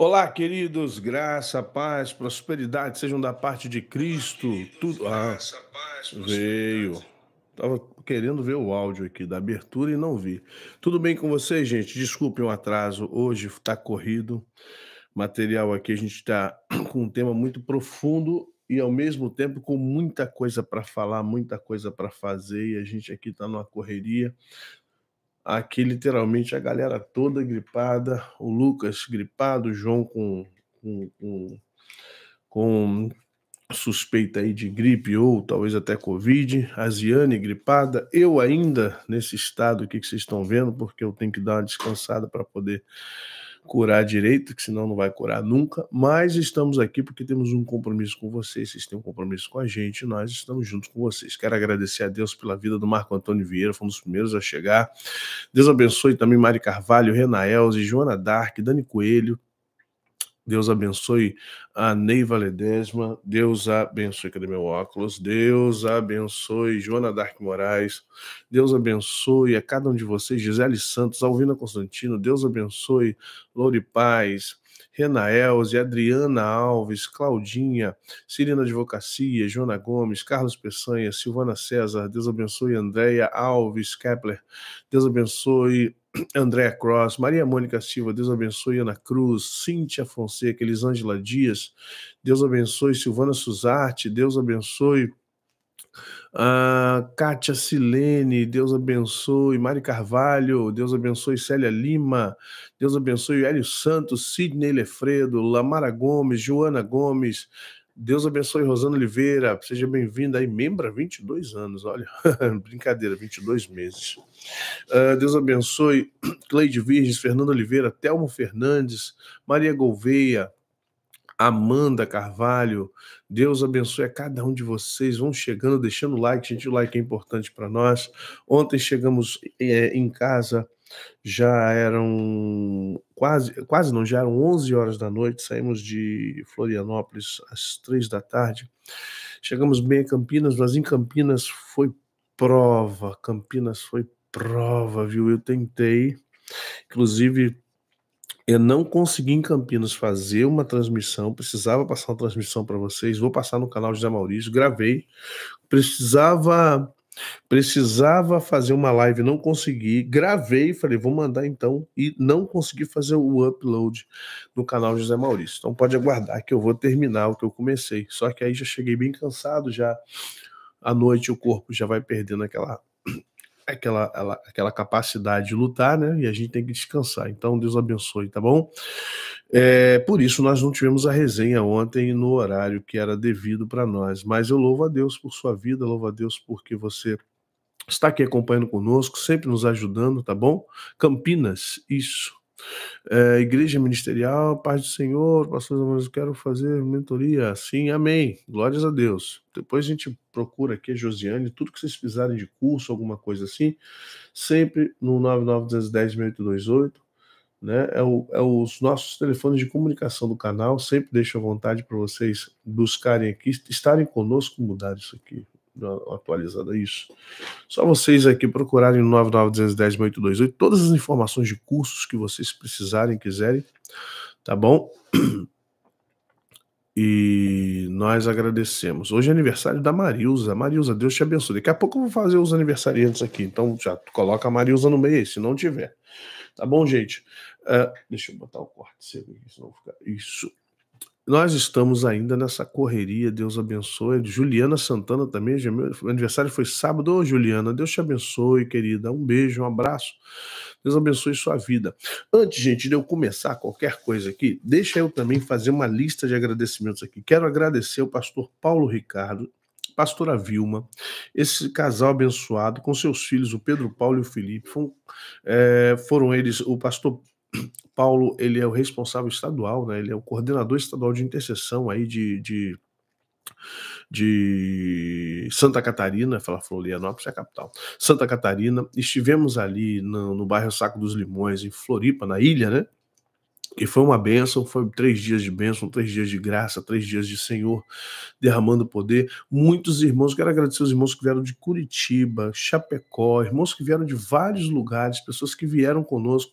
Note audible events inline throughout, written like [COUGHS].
Olá, queridos, graça, paz, prosperidade sejam da parte de Cristo. Queridos, Tudo ah, graça, paz, veio. Tava querendo ver o áudio aqui da abertura e não vi. Tudo bem com vocês, gente? Desculpem o atraso. Hoje está corrido. Material aqui a gente está [CLEARS THROAT] com um tema muito profundo e ao mesmo tempo com muita coisa para falar, muita coisa para fazer e a gente aqui está numa correria. Aqui, literalmente, a galera toda gripada, o Lucas gripado, o João com, com, com, com suspeita aí de gripe ou talvez até Covid, a Ziane gripada, eu ainda nesse estado aqui que vocês estão vendo, porque eu tenho que dar uma descansada para poder curar direito, que senão não vai curar nunca, mas estamos aqui porque temos um compromisso com vocês, vocês têm um compromisso com a gente, nós estamos juntos com vocês. Quero agradecer a Deus pela vida do Marco Antônio Vieira, fomos os primeiros a chegar. Deus abençoe também Mari Carvalho, Renaels e Joana Dark, Dani Coelho, Deus abençoe a Neiva Ledesma, Deus abençoe, cadê meu óculos? Deus abençoe Joana Dark Moraes, Deus abençoe a cada um de vocês, Gisele Santos, Alvina Constantino, Deus abençoe Lori Paz, Rena Elze, Adriana Alves, Claudinha, Cirina Advocacia, Joana Gomes, Carlos Peçanha, Silvana César, Deus abençoe Andréia Alves Kepler, Deus abençoe [CLEARS THROAT] André Cross, Maria Mônica Silva, Deus abençoe Ana Cruz, Cíntia Fonseca, Elisângela Dias, Deus abençoe Silvana Suzarte, Deus abençoe a Kátia Silene, Deus abençoe. Mari Carvalho, Deus abençoe. Célia Lima, Deus abençoe. Hélio Santos, Sidney Lefredo, Lamara Gomes, Joana Gomes, Deus abençoe Rosana Oliveira, seja bem-vinda aí, membra, 22 anos, olha, [LAUGHS] brincadeira, 22 meses. Uh, Deus abençoe Cleide Virgens, Fernando Oliveira, Telmo Fernandes, Maria Gouveia, Amanda Carvalho. Deus abençoe a cada um de vocês. Vão chegando, deixando o like, gente. O like é importante para nós. Ontem chegamos é, em casa já eram quase, quase não, já eram 11 horas da noite, saímos de Florianópolis às 3 da tarde. Chegamos bem a Campinas, mas em Campinas foi prova, Campinas foi prova, viu? Eu tentei, inclusive eu não consegui em Campinas fazer uma transmissão, precisava passar uma transmissão para vocês. Vou passar no canal de Zé Maurício, gravei. Precisava Precisava fazer uma live, não consegui. Gravei, falei, vou mandar então. E não consegui fazer o upload no canal José Maurício. Então pode aguardar que eu vou terminar o que eu comecei. Só que aí já cheguei bem cansado, já à noite o corpo já vai perdendo aquela aquela, aquela capacidade de lutar, né? E a gente tem que descansar. Então, Deus abençoe, tá bom? É, por isso nós não tivemos a resenha ontem no horário que era devido para nós. Mas eu louvo a Deus por sua vida, louvo a Deus porque você está aqui acompanhando conosco, sempre nos ajudando, tá bom? Campinas, isso. É, igreja Ministerial, Paz do Senhor, pastor, mas eu quero fazer mentoria. Sim, amém. Glórias a Deus. Depois a gente procura aqui, Josiane, tudo que vocês precisarem de curso, alguma coisa assim, sempre no 99210 6828 né? É, o, é, os nossos telefones de comunicação do canal. Sempre deixo à vontade para vocês buscarem aqui, estarem conosco, mudar isso aqui, né, atualizada isso. Só vocês aqui procurarem no 99210 todas as informações de cursos que vocês precisarem, quiserem, tá bom? E nós agradecemos. Hoje é aniversário da Marilza. Marilza, Deus te abençoe. Daqui a pouco eu vou fazer os aniversariantes aqui, então já coloca a Marilza no meio aí, se não tiver. Tá bom, gente? Uh, deixa eu botar o corte seco aqui, senão ficar. Isso. Nós estamos ainda nessa correria, Deus abençoe. Juliana Santana também, meu aniversário foi sábado. Ô, Juliana, Deus te abençoe, querida. Um beijo, um abraço. Deus abençoe sua vida. Antes, gente, de eu começar qualquer coisa aqui, deixa eu também fazer uma lista de agradecimentos aqui. Quero agradecer ao pastor Paulo Ricardo, pastora Vilma, esse casal abençoado com seus filhos, o Pedro Paulo e o Felipe, foram, é, foram eles, o pastor [CLEARS THROAT] Paulo, ele é o responsável estadual, né, ele é o coordenador estadual de intercessão aí de, de de Santa Catarina, fala Florianópolis é a capital, Santa Catarina, estivemos ali no, no bairro Saco dos Limões, em Floripa, na ilha, né? E foi uma bênção, foi três dias de bênção, três dias de graça, três dias de Senhor derramando poder. Muitos irmãos, quero agradecer os irmãos que vieram de Curitiba, Chapecó, irmãos que vieram de vários lugares, pessoas que vieram conosco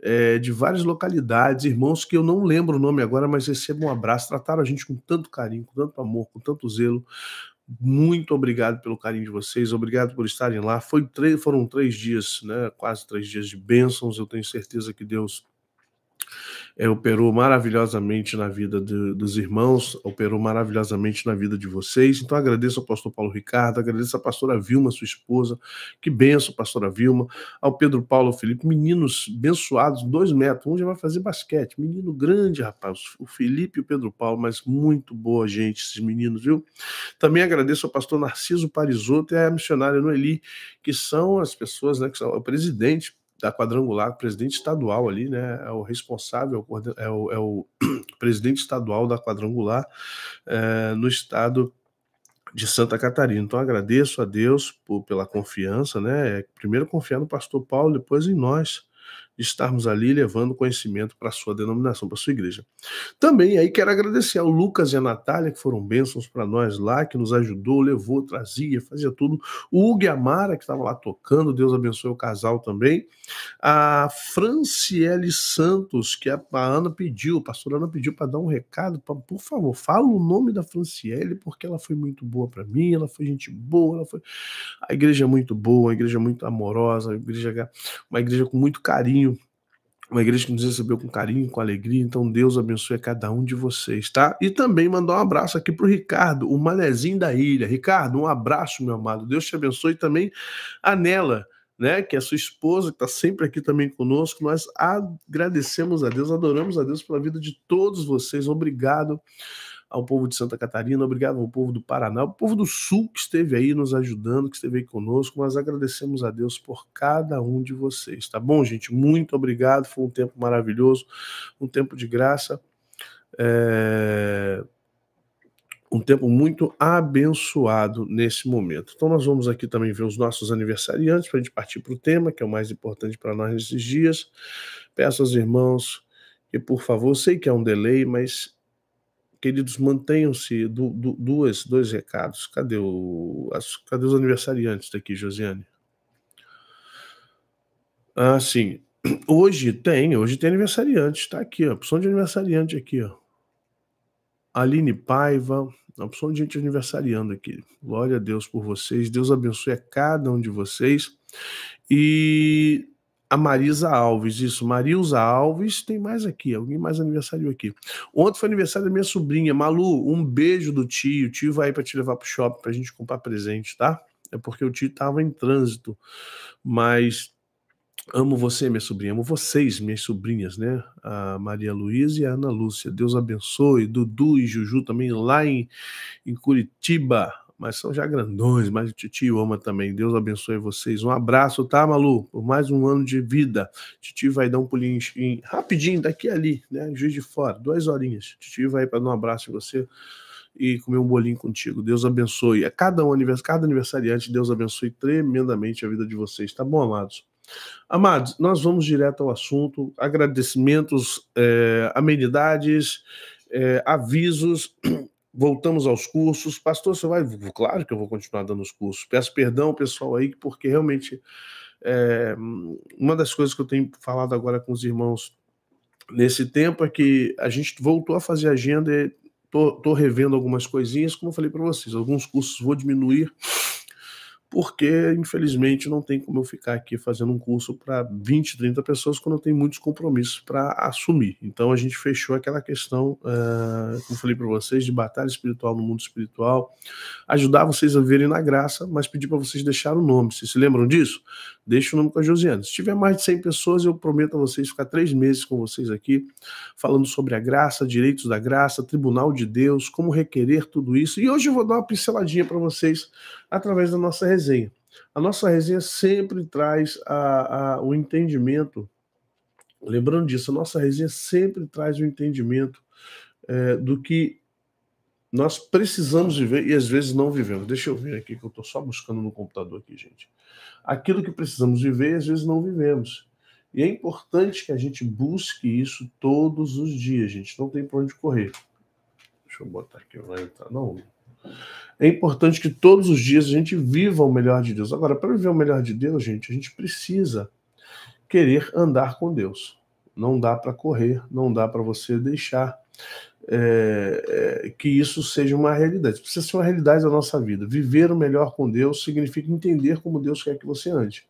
é, de várias localidades, irmãos que eu não lembro o nome agora, mas recebam um abraço, trataram a gente com tanto carinho, com tanto amor, com tanto zelo. Muito obrigado pelo carinho de vocês, obrigado por estarem lá. Foi três, foram três dias, né? Quase três dias de bênçãos. Eu tenho certeza que Deus é, operou maravilhosamente na vida de, dos irmãos, operou maravilhosamente na vida de vocês. Então agradeço ao pastor Paulo Ricardo, agradeço à pastora Vilma, sua esposa. Que benção, pastora Vilma. Ao Pedro Paulo Felipe, meninos abençoados, dois metros. Um já vai fazer basquete. Menino grande, rapaz. O Felipe e o Pedro Paulo, mas muito boa gente, esses meninos, viu? Também agradeço ao pastor Narciso Parisoto e à missionária Noeli, que são as pessoas, né, que são o presidente da tá quadrangular, presidente estadual ali, né? É o responsável, é o, é o [CLEARS THROAT] presidente estadual da quadrangular é, no estado de Santa Catarina. Então agradeço a Deus por, pela confiança, né? É, primeiro confiar no pastor Paulo, depois em nós, estarmos ali levando conhecimento para a sua denominação, para a sua igreja. Também aí quero agradecer ao Lucas e à Natália, que foram bênçãos para nós lá, que nos ajudou, levou, trazia, fazia tudo. O Hugo e a Mara, que estava lá tocando, Deus abençoe o casal também. A Franciele Santos, que a Ana pediu, a pastora Ana pediu para dar um recado, pra, por favor, fala o nome da Franciele, porque ela foi muito boa para mim, ela foi gente boa, ela foi... A igreja é muito boa, a igreja é muito amorosa, a igreja... É uma igreja com muito carinho, uma igreja que nos recebeu com carinho, com alegria. Então, Deus abençoe a cada um de vocês, tá? E também mandar um abraço aqui para o Ricardo, o manezinho da ilha. Ricardo, um abraço, meu amado. Deus te abençoe e também a Nela. Né, que é a sua esposa, que está sempre aqui também conosco. Nós agradecemos a Deus, adoramos a Deus pela vida de todos vocês. Obrigado ao povo de Santa Catarina, obrigado ao povo do Paraná, ao povo do Sul que esteve aí nos ajudando, que esteve aí conosco. Nós agradecemos a Deus por cada um de vocês, tá bom, gente? Muito obrigado. Foi um tempo maravilhoso, um tempo de graça. É um tempo muito abençoado nesse momento. Então, nós vamos aqui também ver os nossos aniversariantes para a gente partir para o tema, que é o mais importante para nós nesses dias. Peço aos irmãos que, por favor, sei que é um delay, mas Queridos, mantenham-se. Du, du, duas, dois recados. Cadê, o, as, cadê os aniversariantes daqui, Josiane? Ah, sim. Hoje tem, hoje tem aniversariante. Está aqui, ó. Opção de aniversariante aqui, ó. Aline Paiva, opção de gente aniversariando aqui. Glória a Deus por vocês. Deus abençoe a cada um de vocês. E a Marisa Alves, isso, Marilza Alves, tem mais aqui, alguém mais aniversário aqui. Ontem foi aniversário da minha sobrinha, Malu, um beijo do tio, o tio vai para te levar pro shopping para a gente comprar presente, tá? É porque o tio estava em trânsito, mas amo você, minha sobrinha, amo vocês, minhas sobrinhas, né? A Maria Luísa e a Ana Lúcia, Deus abençoe, Dudu e Juju também lá em, em Curitiba, mas são já grandões, mas Titi ama também. Deus abençoe vocês. Um abraço, tá, Malu? Por mais um ano de vida. Titi vai dar um pulinho em, rapidinho daqui ali, né? Juiz de fora, duas horinhas. Titi vai para dar um abraço em você e comer um bolinho contigo. Deus abençoe. A é cada um cada aniversariante, Deus abençoe tremendamente a vida de vocês, tá bom, amados? Amados, nós vamos direto ao assunto. Agradecimentos, é, amenidades, é, avisos [CLEARS THROAT] voltamos aos cursos. Pastor, você vai? Claro que eu vou continuar dando os cursos. Peço perdão, pessoal, aí, porque realmente é, uma das coisas que eu tenho falado agora com os irmãos nesse tempo é que a gente voltou a fazer agenda e tô, tô revendo algumas coisinhas, como eu falei para vocês, alguns cursos vou diminuir porque infelizmente não tem como eu ficar aqui fazendo um curso para 20, 30 pessoas quando eu tenho muitos compromissos para assumir. Então a gente fechou aquela questão, uh, como falei para vocês, de batalha espiritual no mundo espiritual, ajudar vocês a verem na graça, mas pedir para vocês deixar o nome. Vocês se lembram disso? deixe o nome com a Josiana. Se tiver mais de 100 pessoas, eu prometo a vocês ficar três meses com vocês aqui, falando sobre a graça, direitos da graça, tribunal de Deus, como requerer tudo isso. E hoje eu vou dar uma pinceladinha para vocês através da nossa resenha. A nossa resenha sempre traz a, a, o entendimento, lembrando disso, a nossa resenha sempre traz o entendimento é, do que nós precisamos viver e às vezes não vivemos. Deixa eu ver aqui que eu estou só buscando no computador aqui, gente aquilo que precisamos viver às vezes não vivemos. E é importante que a gente busque isso todos os dias, gente. Não tem para onde correr. Deixa eu botar aqui, vai entrar. Não. É importante que todos os dias a gente viva o melhor de Deus. Agora, para viver o melhor de Deus, gente, a gente precisa querer andar com Deus. Não dá para correr, não dá para você deixar é, é, que isso seja uma realidade. Precisa ser uma realidade da nossa vida. Viver o melhor com Deus significa entender como Deus quer que você ande.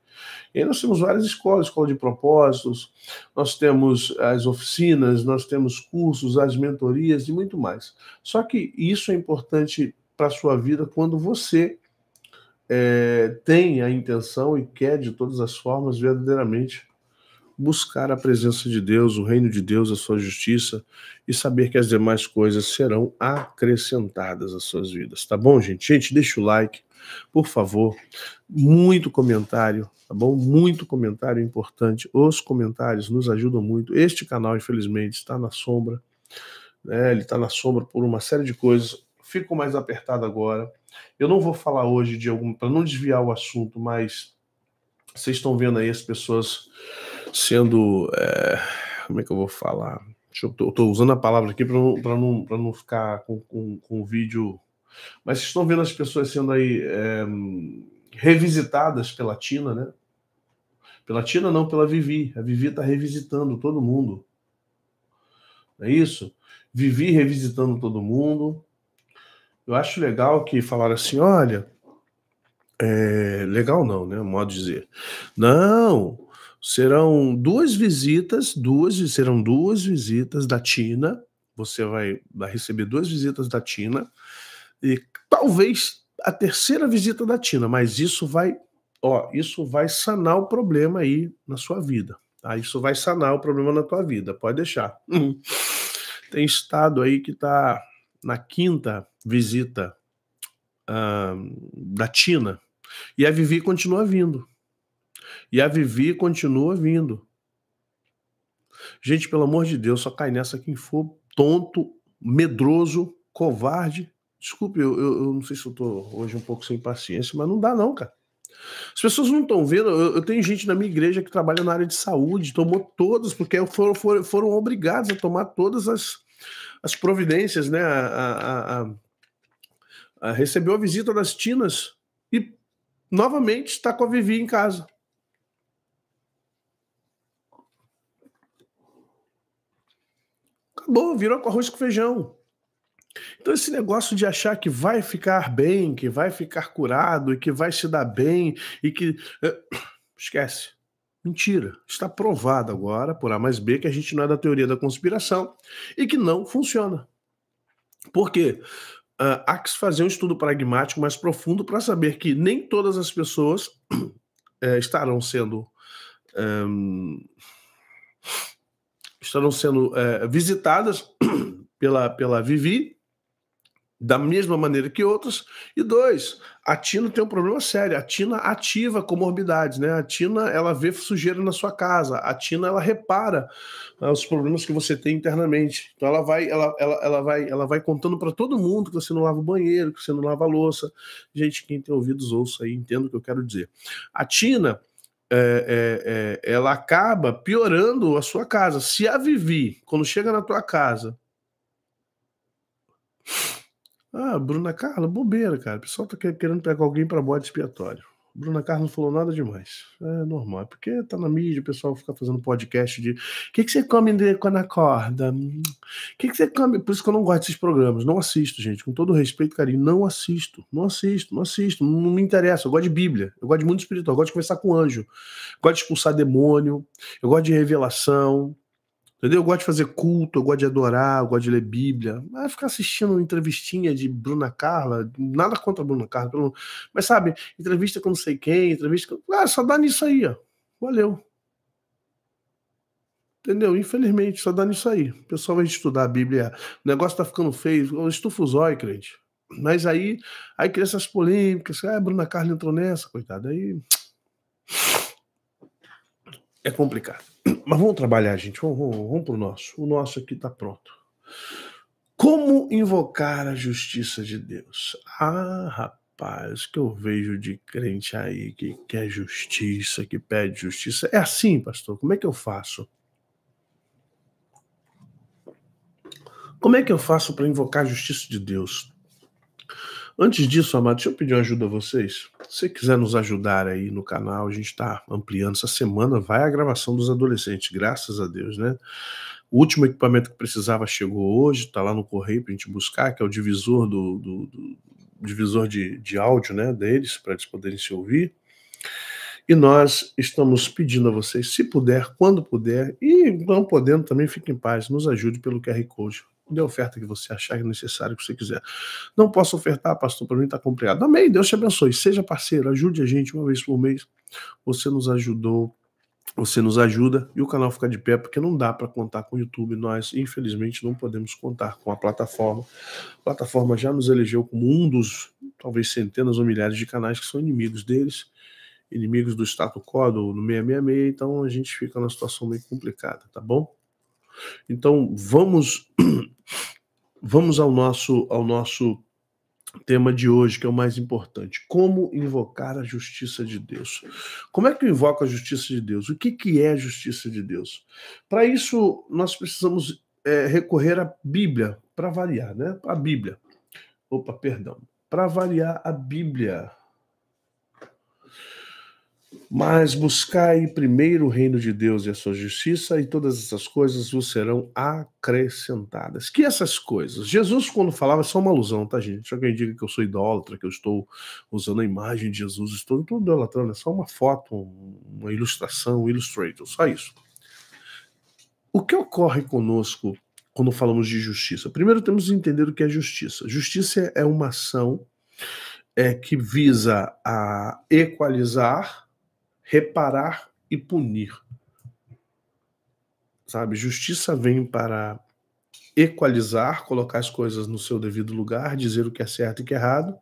E aí nós temos várias escolas, escola de propósitos, nós temos as oficinas, nós temos cursos, as mentorias e muito mais. Só que isso é importante para a sua vida quando você é, tem a intenção e quer de todas as formas verdadeiramente buscar a presença de Deus, o reino de Deus, a sua justiça e saber que as demais coisas serão acrescentadas às suas vidas, tá bom, gente? Gente, deixa o like, por favor. Muito comentário, tá bom? Muito comentário importante. Os comentários nos ajudam muito. Este canal, infelizmente, está na sombra, né? Ele está na sombra por uma série de coisas. Fico mais apertado agora. Eu não vou falar hoje de algum, para não desviar o assunto, mas vocês estão vendo aí as pessoas sendo. É, como é que eu vou falar? Eu tô, eu usando a palavra aqui para não, não, não ficar com, com, com o vídeo. Mas vocês estão vendo as pessoas sendo aí é, revisitadas pela Tina, né? Pela Tina, não, pela Vivi. A Vivi está revisitando todo mundo. é isso? Vivi revisitando todo mundo. Eu acho legal que falaram assim: olha, é, legal não, né? Modo de dizer. Não, Serão duas visitas, duas serão duas visitas da Tina. Você vai receber duas visitas da Tina e talvez a terceira visita da Tina, mas isso vai, ó, isso vai sanar o problema aí na sua vida. Tá? Isso vai sanar o problema na tua vida, pode deixar. [LAUGHS] Tem estado aí que tá na quinta visita uh, da Tina e a Vivi continua vindo. E a Vivi continua vindo. Gente, pelo amor de Deus, só cai nessa quem for tonto, medroso, covarde. Desculpe, eu, eu, não sei se eu tô hoje um pouco sem paciência, mas não dá não, cara. As pessoas não estão vendo. Eu, eu, tenho gente na minha igreja que trabalha na área de saúde, tomou todas, porque foram, foram, foram obrigados a tomar todas as, as providências, né? A, a, a, a recebeu a visita das Tinas e novamente está com a Vivi em casa. acabou, virou com arroz com feijão. Então, esse negócio de achar que vai ficar bem, que vai ficar curado e que vai se dar bem e que. Eh, [COUGHS] esquece. Mentira. Está provado agora, por A mais B, que a gente não é da teoria da conspiração e que não funciona. Por quê? Uh, há que fazer um estudo pragmático mais profundo para saber que nem todas as pessoas uh, [COUGHS] estarão sendo. Um estarão sendo é, visitadas [CLEARS THROAT] pela, pela Vivi, da mesma maneira que outras. E dois, a Tina tem um problema sério. A Tina ativa comorbidades, né? A Tina, ela vê sujeira na sua casa. A Tina, ela repara ah, os problemas que você tem internamente. Então ela vai, ela, ela, ela vai, ela vai contando para todo mundo que você não lava o banheiro, que você não lava a louça. Gente, quem tem ouvidos ouça aí, entendo o que eu quero dizer. A Tina, é, é, é, ela acaba piorando a sua casa. Se a Vivi, quando chega na tua casa. Ah, Bruna Carla, bobeira, cara. O pessoal tá querendo pegar alguém para bode expiatório. Bruna Carlos não falou nada demais. É normal, é porque tá na mídia, o pessoal fica fazendo podcast de o que, que você come quando acorda? O hum, que, que você come? Por isso que eu não gosto desses programas. Não assisto, gente. Com todo respeito, carinho, não assisto. Não assisto, não assisto. Não me interessa. Eu gosto de Bíblia. Eu gosto de mundo espiritual. Eu gosto de conversar com anjo. Eu gosto de expulsar demônio. Eu gosto de revelação. Entendeu? Eu gosto de fazer culto, eu gosto de adorar, eu gosto de ler Bíblia. Mas ficar assistindo uma entrevistinha de Bruna Carla, nada contra a Bruna Carla, pelo... mas sabe, entrevista com não sei quem, entrevista com. Ah, só dá nisso aí, ó. Valeu. Entendeu? Infelizmente, só dá nisso aí. O pessoal vai estudar a Bíblia. O negócio tá ficando feio. Estufa os olhos, crente. Mas aí, aí cria essas polêmicas. Ah, a Bruna Carla entrou nessa, coitada. Aí. [TSK] É complicado. Mas vamos trabalhar, gente. Vamos, vamos, vamos para o nosso. O nosso aqui está pronto. Como invocar a justiça de Deus? Ah, rapaz, que eu vejo de crente aí que quer justiça, que pede justiça. É assim, pastor. Como é que eu faço? Como é que eu faço para invocar a justiça de Deus? Antes disso, amado, deixa eu pedir uma ajuda a vocês. Se você quiser nos ajudar aí no canal, a gente está ampliando. Essa semana vai a gravação dos adolescentes, graças a Deus, né? O último equipamento que precisava chegou hoje, está lá no correio para a gente buscar, que é o divisor do, do, do divisor de, de áudio, né, deles, para eles poderem se ouvir. E nós estamos pedindo a vocês, se puder, quando puder, e não podendo também, fique em paz, nos ajude pelo QR Code Dê é a oferta que você achar é necessário, que você quiser. Não posso ofertar, pastor, para mim está complicado. Amém, Deus te abençoe. Seja parceiro, ajude a gente uma vez por mês. Você nos ajudou, você nos ajuda e o canal fica de pé, porque não dá para contar com o YouTube. Nós, infelizmente, não podemos contar com a plataforma. A plataforma já nos elegeu como um dos, talvez, centenas ou milhares de canais que são inimigos deles, inimigos do status quo, do 666. Então a gente fica numa situação meio complicada, tá bom? Então, vamos [CLEARS THROAT] vamos ao nosso ao nosso tema de hoje, que é o mais importante. Como invocar a justiça de Deus? Como é que eu invoco a justiça de Deus? O que, que é a justiça de Deus? Para isso, nós precisamos é, recorrer à Bíblia, para variar, né? A Bíblia. Opa, perdão. Para variar a Bíblia. Mas buscai primeiro o reino de Deus e a sua justiça, e todas essas coisas vos serão acrescentadas. Que essas coisas? Jesus, quando falava, é só uma alusão, tá, gente? Só que alguém diga que eu sou idólatra, que eu estou usando a imagem de Jesus, estou todo idolatrando, é só uma foto, uma ilustração, um illustrator, só isso. O que ocorre conosco quando falamos de justiça? Primeiro temos que entender o que é justiça. Justiça é, é uma ação é, que visa a equalizar reparar e punir. Sabe, justiça vem para equalizar, colocar as coisas no seu devido lugar, dizer o que é certo e o que é errado,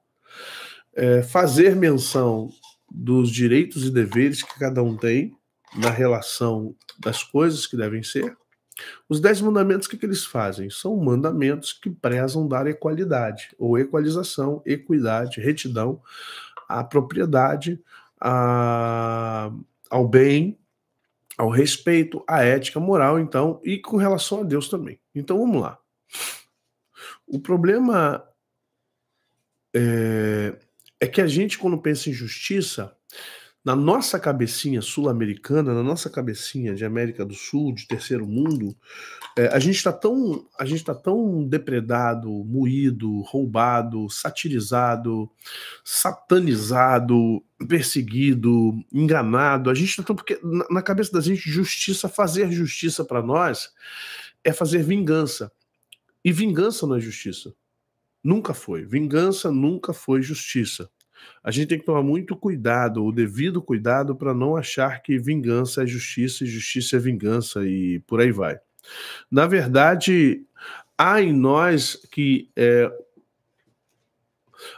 é, fazer menção dos direitos e deveres que cada um tem na relação das coisas que devem ser. Os dez mandamentos, o que, que eles fazem? São mandamentos que prezam dar equalidade, ou equalização, equidade, retidão à propriedade, a, ao bem, ao respeito, à ética moral, então, e com relação a Deus também. Então vamos lá. O problema é, é que a gente, quando pensa em justiça, na nossa cabecinha sul-americana, na nossa cabecinha de América do Sul, de terceiro mundo, é, a gente está tão a gente tá tão depredado, moído, roubado, satirizado, satanizado, perseguido, enganado. A gente está tão porque na, na cabeça da gente justiça, fazer justiça para nós é fazer vingança e vingança não é justiça. Nunca foi. Vingança nunca foi justiça a gente tem que tomar muito cuidado, o devido cuidado, para não achar que vingança é justiça e justiça é vingança e por aí vai. Na verdade, há em nós que é,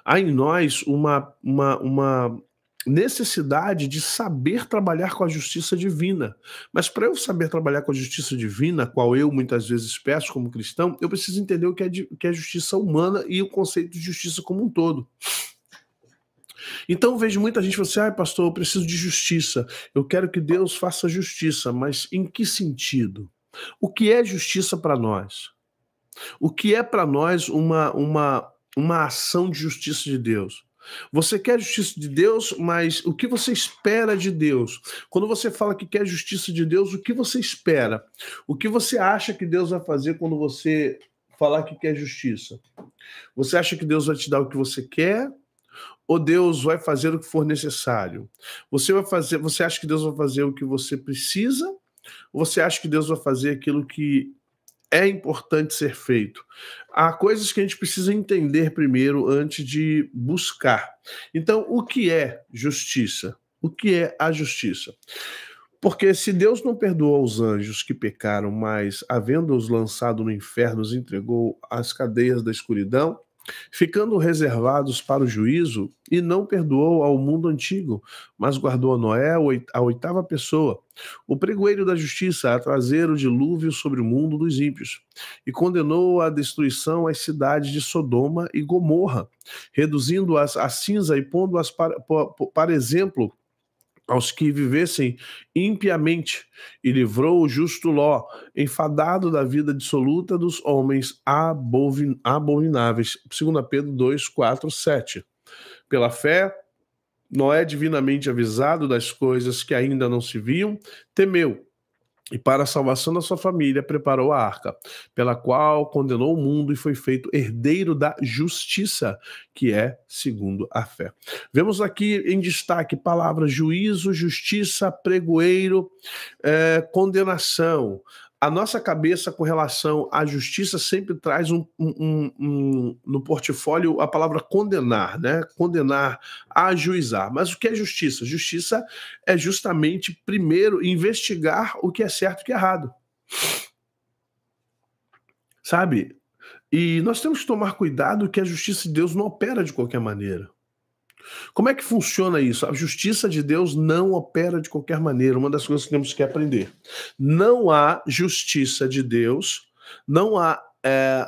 há em nós uma, uma, uma necessidade de saber trabalhar com a justiça divina. Mas para eu saber trabalhar com a justiça divina, qual eu muitas vezes peço como cristão, eu preciso entender o que é, o que é justiça humana e o conceito de justiça como um todo. Então eu vejo muita gente falando assim: ai, ah, pastor, eu preciso de justiça. Eu quero que Deus faça justiça, mas em que sentido? O que é justiça para nós? O que é para nós uma, uma, uma ação de justiça de Deus? Você quer justiça de Deus, mas o que você espera de Deus? Quando você fala que quer justiça de Deus, o que você espera? O que você acha que Deus vai fazer quando você falar que quer justiça? Você acha que Deus vai te dar o que você quer? ou Deus vai fazer o que for necessário? Você vai fazer, você acha que Deus vai fazer o que você precisa? Ou você acha que Deus vai fazer aquilo que é importante ser feito? Há coisas que a gente precisa entender primeiro antes de buscar. Então, o que é justiça? O que é a justiça? Porque se Deus não perdoou os anjos que pecaram, mas havendo-os lançado no inferno, os entregou às cadeias da escuridão, ficando reservados para o juízo, e não perdoou ao mundo antigo, mas guardou a Noé, a oitava pessoa, o pregoeiro da justiça, a trazer o dilúvio sobre o mundo dos ímpios, e condenou à destruição as cidades de Sodoma e Gomorra, reduzindo-as a cinza e pondo-as, para, para exemplo, aos que vivessem impiamente, e livrou o justo Ló, enfadado da vida dissoluta dos homens abomináveis. 2 Pedro 2, 4, 7. Pela fé, Noé, divinamente avisado das coisas que ainda não se viam, temeu e para a salvação da sua família preparou a arca, pela qual condenou o mundo e foi feito herdeiro da justiça, que é segundo a fé. Vemos aqui em destaque palavras juízo, justiça, pregoeiro, eh, condenação a nossa cabeça com relação à justiça sempre traz um, um, um, no portfólio a palavra condenar, né? Condenar, ajuizar. Mas o que é justiça? Justiça é justamente, primeiro, investigar o que é certo e o que é errado. Sabe? E nós temos que tomar cuidado que a justiça de Deus não opera de qualquer maneira. Como é que funciona isso? A justiça de Deus não opera de qualquer maneira. Uma das coisas que temos que aprender. Não há justiça de Deus, não há é,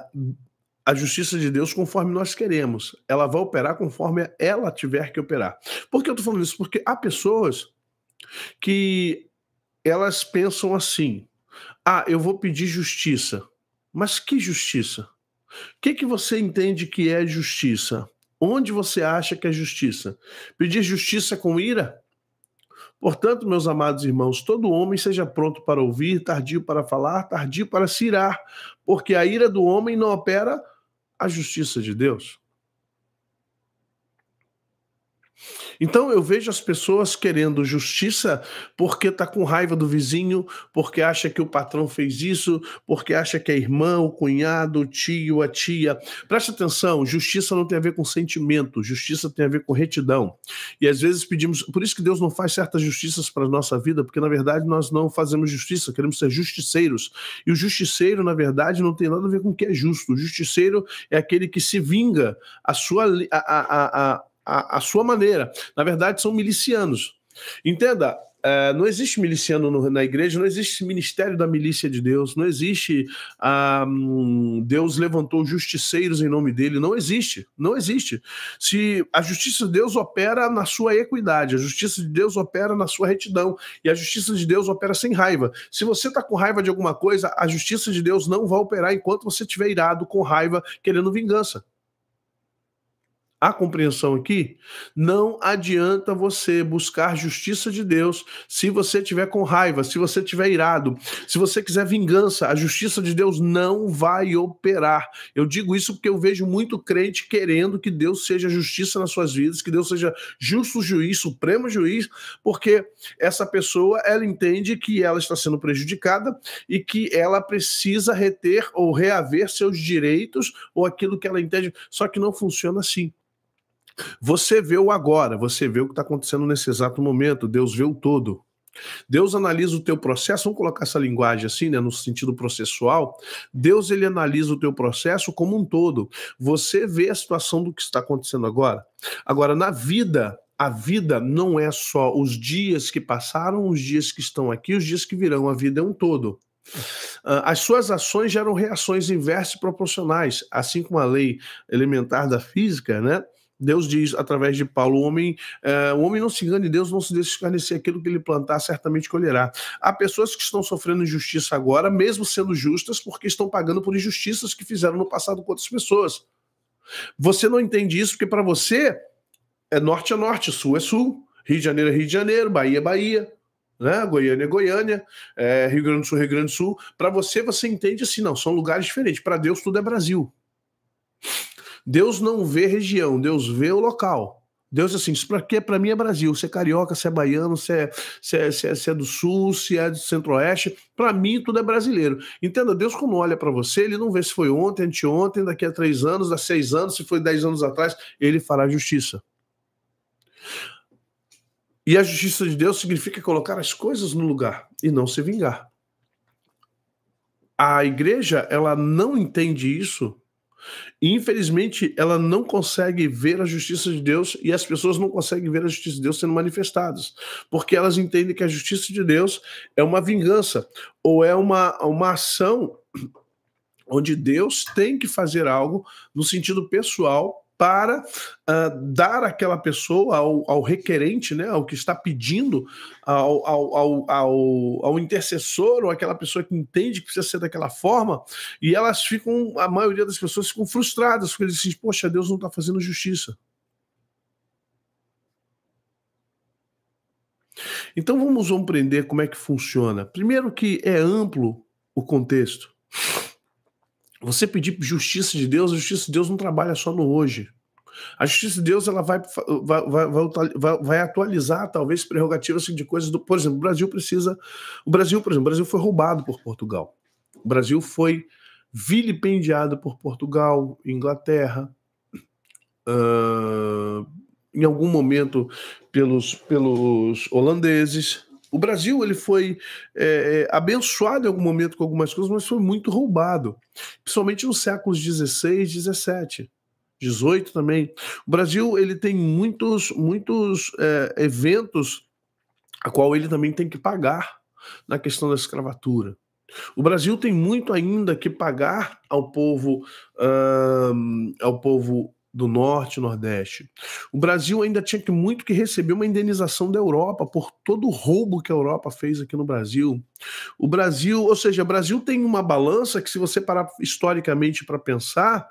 a justiça de Deus conforme nós queremos. Ela vai operar conforme ela tiver que operar. Por que eu estou falando isso? Porque há pessoas que elas pensam assim: ah, eu vou pedir justiça. Mas que justiça? O que, que você entende que é justiça? Onde você acha que é justiça? Pedir justiça com ira? Portanto, meus amados irmãos, todo homem seja pronto para ouvir, tardio para falar, tardio para se irar, porque a ira do homem não opera a justiça de Deus. Então eu vejo as pessoas querendo justiça porque está com raiva do vizinho, porque acha que o patrão fez isso, porque acha que a irmã, o cunhado, o tio, a tia. Preste atenção, justiça não tem a ver com sentimento, justiça tem a ver com retidão. E às vezes pedimos, por isso que Deus não faz certas justiças para nossa vida, porque na verdade nós não fazemos justiça, queremos ser justiceiros. E o justiceiro, na verdade, não tem nada a ver com o que é justo. O justiceiro é aquele que se vinga a sua a, a, a, a, sua maneira. Na verdade, são milicianos. Entenda, é, não existe miliciano no, na igreja, não existe ministério da milícia de Deus, não existe ah, um, Deus levantou justiceiros em nome dele, não existe, não existe. Se a justiça de Deus opera na sua equidade, a justiça de Deus opera na sua retidão e a justiça de Deus opera sem raiva. Se você está com raiva de alguma coisa, a justiça de Deus não vai operar enquanto você estiver irado com raiva querendo vingança a compreensão aqui? Não adianta você buscar justiça de Deus se você tiver com raiva, se você tiver irado, se você quiser vingança, a justiça de Deus não vai operar. Eu digo isso porque eu vejo muito crente querendo que Deus seja justiça nas suas vidas, que Deus seja justo juiz, supremo juiz, porque essa pessoa ela entende que ela está sendo prejudicada e que ela precisa reter ou reaver seus direitos ou aquilo que ela entende, só que não funciona assim. Você vê o agora, você vê o que está acontecendo nesse exato momento, Deus vê o todo. Deus analisa o teu processo, vamos colocar essa linguagem assim, né, no sentido processual. Deus ele analisa o teu processo como um todo. Você vê a situação do que está acontecendo agora. Agora na vida, a vida não é só os dias que passaram, os dias que estão aqui, os dias que virão. A vida é um todo. Ah, as suas ações geram reações inversas e proporcionais, assim como a lei elementar da física, né? Deus diz através de Paulo: o homem, é, o homem não se engane, Deus não se deixa escarnecer, aquilo que ele plantar certamente colherá. Há pessoas que estão sofrendo injustiça agora, mesmo sendo justas, porque estão pagando por injustiças que fizeram no passado com outras pessoas. Você não entende isso porque para você é norte é norte, sul é sul, Rio de Janeiro é Rio de Janeiro, Bahia é Bahia, né? Goiânia é Goiânia, é Rio Grande do Sul, é Rio Grande do Sul. Para você, você entende assim, não, são lugares diferentes. Para Deus, tudo é Brasil. Deus não vê região, Deus vê o local. Deus assim, isso para quê? Para mim é Brasil. Se é carioca, se é baiano, se é, se é, se é, se é do sul, se é do centro-oeste, para mim tudo é brasileiro. Entenda, Deus quando olha para você, ele não vê se foi ontem, anteontem, daqui a três anos, a seis anos, se foi dez anos atrás, ele fará justiça. E a justiça de Deus significa colocar as coisas no lugar e não se vingar. A igreja, ela não entende isso e, infelizmente, ela não consegue ver a justiça de Deus e as pessoas não conseguem ver a justiça de Deus sendo manifestadas, porque elas entendem que a justiça de Deus é uma vingança ou é uma, uma ação onde Deus tem que fazer algo no sentido pessoal para uh, dar àquela pessoa, ao, ao, requerente, né, ao que está pedindo, ao, ao, ao, ao, intercessor, ou aquela pessoa que entende que precisa ser daquela forma, e elas ficam, a maioria das pessoas ficam frustradas, porque eles dizem, poxa, Deus não está fazendo justiça. Então vamos compreender como é que funciona. Primeiro que é amplo o contexto você pedir justiça de Deus, a justiça de Deus não trabalha só no hoje. A justiça de Deus ela vai, vai, vai, vai, atualizar talvez prerrogativas assim, de coisas do, por exemplo, o Brasil precisa, o Brasil, por exemplo, o Brasil foi roubado por Portugal. O Brasil foi vilipendiado por Portugal, Inglaterra, uh, em algum momento pelos, pelos holandeses. O Brasil ele foi é, é, abençoado em algum momento com algumas coisas, mas foi muito roubado, principalmente nos séculos 16, 17. 18 também. O Brasil ele tem muitos, muitos é, eventos a qual ele também tem que pagar na questão da escravatura. O Brasil tem muito ainda que pagar ao povo, um, ao povo do norte e nordeste. O Brasil ainda tinha que muito que receber uma indenização da Europa por todo o roubo que a Europa fez aqui no Brasil. O Brasil, ou seja, o Brasil tem uma balança que se você parar historicamente para pensar,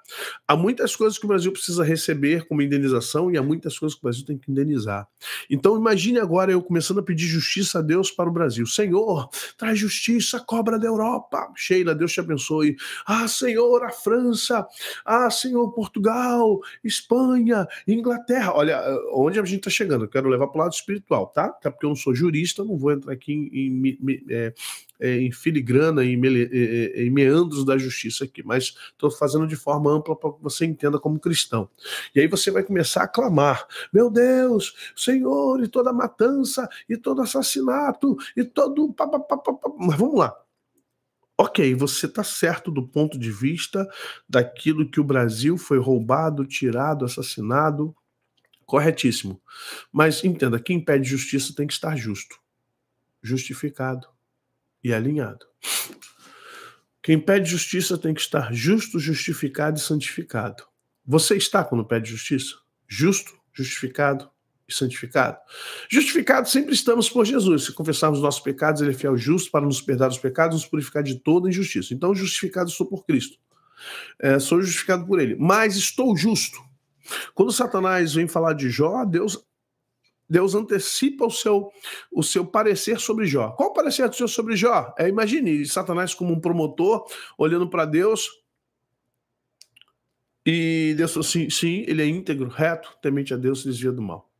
há muitas coisas que o Brasil precisa receber como indenização e há muitas coisas que o Brasil tem que indenizar. Então imagine agora eu começando a pedir justiça a Deus para o Brasil. Senhor, traz justiça, cobra da Europa. Sheila, Deus te abençoe. Ah, Senhor, a França. Ah, Senhor, Portugal. Espanha, Inglaterra. Olha, eh, onde a gente está chegando? Eu quero levar para o lado espiritual, tá? Até porque eu não sou jurista, não vou entrar aqui em, em, é, é, em filigrana, em, é, é, em meandros da justiça aqui, mas estou fazendo de forma ampla para que você entenda como cristão. E aí você vai começar a clamar: Meu Deus, Senhor, e toda matança, e todo assassinato, e todo. Mas vamos lá ok, você está certo do ponto de vista daquilo que o Brasil foi roubado, tirado, assassinado. Corretíssimo. Mas entenda: quem pede justiça tem que estar justo, justificado e alinhado. Quem pede justiça tem que estar justo, justificado e santificado. Você está quando pede justiça? Justo, justificado e santificado. Justificado sempre estamos por Jesus. Se confessarmos nossos pecados, ele é fiel justo para nos perdoar os pecados e nos purificar de toda injustiça. Então, justificado sou por Cristo. É, sou justificado por ele. Mas estou justo. Quando Satanás vem falar de Jó, Deus Deus antecipa o seu, o seu parecer sobre Jó. Qual o parecer do Senhor sobre Jó? É, imagine Satanás como um promotor olhando para Deus e Deus falou assim: sim, ele é íntegro, reto, temente a Deus e desvia do mal.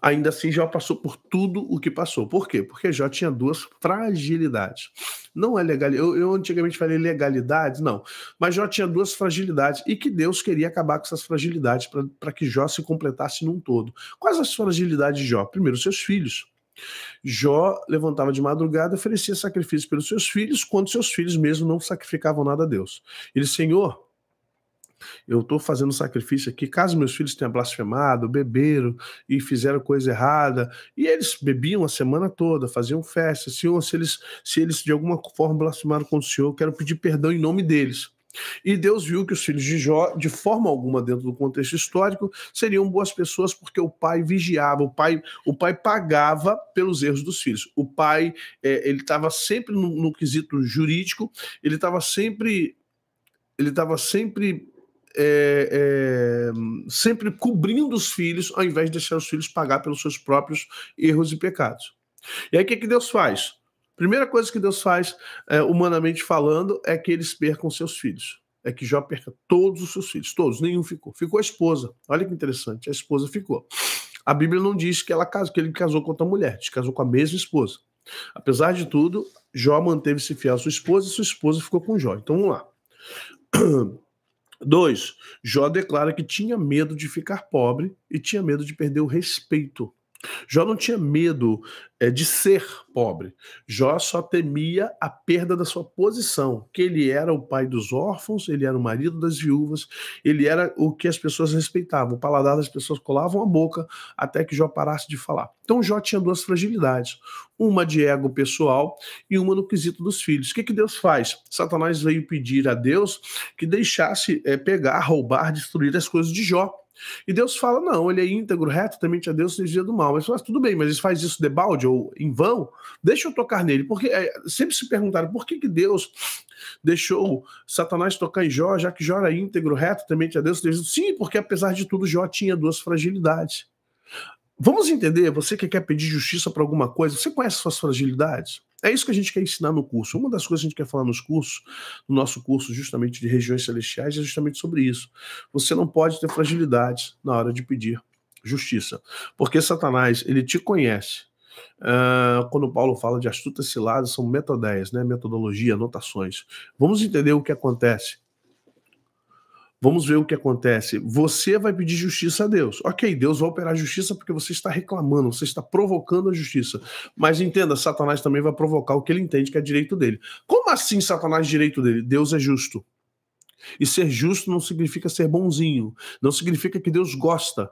Ainda assim, Jó passou por tudo o que passou. Por quê? Porque Jó tinha duas fragilidades. Não é legal. Eu, eu antigamente falei legalidade, não. Mas Jó tinha duas fragilidades e que Deus queria acabar com essas fragilidades para que Jó se completasse num todo. Quais as fragilidades de Jó? Primeiro, seus filhos. Jó levantava de madrugada e oferecia sacrifício pelos seus filhos, quando seus filhos mesmo não sacrificavam nada a Deus. Ele, Senhor, eu estou fazendo sacrifício aqui, caso meus filhos tenham blasfemado, beberam e fizeram coisa errada, e eles bebiam a semana toda, faziam festa, Senhor, se eles, se eles de alguma forma blasfemaram com o Senhor, eu quero pedir perdão em nome deles. E Deus viu que os filhos de Jó, de forma alguma dentro do contexto histórico, seriam boas pessoas porque o pai vigiava, o pai, o pai pagava pelos erros dos filhos. O pai, é, ele estava sempre no, no quesito jurídico, ele estava sempre, ele estava sempre é, é, sempre cobrindo os filhos, ao invés de deixar os filhos pagar pelos seus próprios erros e pecados. E aí o que, que Deus faz? Primeira coisa que Deus faz, é, humanamente falando, é que eles percam seus filhos. É que Jó perca todos os seus filhos, todos, nenhum ficou. Ficou a esposa. Olha que interessante, a esposa ficou. A Bíblia não diz que ela que ele casou com outra mulher, Ele casou com a mesma esposa. Apesar de tudo, Jó manteve-se fiel à sua esposa e sua esposa ficou com Jó. Então vamos lá. Dois, Jó declara que tinha medo de ficar pobre e tinha medo de perder o respeito Jó não tinha medo é, de ser pobre. Jó só temia a perda da sua posição, que ele era o pai dos órfãos, ele era o marido das viúvas, ele era o que as pessoas respeitavam. O paladar das pessoas colavam a boca até que Jó parasse de falar. Então Jó tinha duas fragilidades, uma de ego pessoal e uma no quesito dos filhos. O que, que Deus faz? Satanás veio pedir a Deus que deixasse é, pegar, roubar, destruir as coisas de Jó. E Deus fala: não, ele é íntegro, reto, temente a Deus, não dia do mal. Mas fala, tudo bem, mas ele faz isso de balde ou em vão? Deixa eu tocar nele. Porque é, sempre se perguntaram por que, que Deus deixou Satanás tocar em Jó, já que Jó era íntegro, reto, temente a Deus? Sim, porque apesar de tudo, Jó tinha duas fragilidades. Vamos entender, você que quer pedir justiça para alguma coisa, você conhece suas fragilidades? É isso que a gente quer ensinar no curso. Uma das coisas que a gente quer falar nos cursos, no nosso curso justamente de regiões celestiais, é justamente sobre isso. Você não pode ter fragilidades na hora de pedir justiça, porque Satanás ele te conhece. Uh, quando Paulo fala de astutas ciladas, são metodéias, né? metodologia, anotações. Vamos entender o que acontece Vamos ver o que acontece. Você vai pedir justiça a Deus. Ok, Deus vai operar justiça porque você está reclamando, você está provocando a justiça. Mas entenda, Satanás também vai provocar o que ele entende que é direito dele. Como assim Satanás é direito dele? Deus é justo. E ser justo não significa ser bonzinho, não significa que Deus gosta.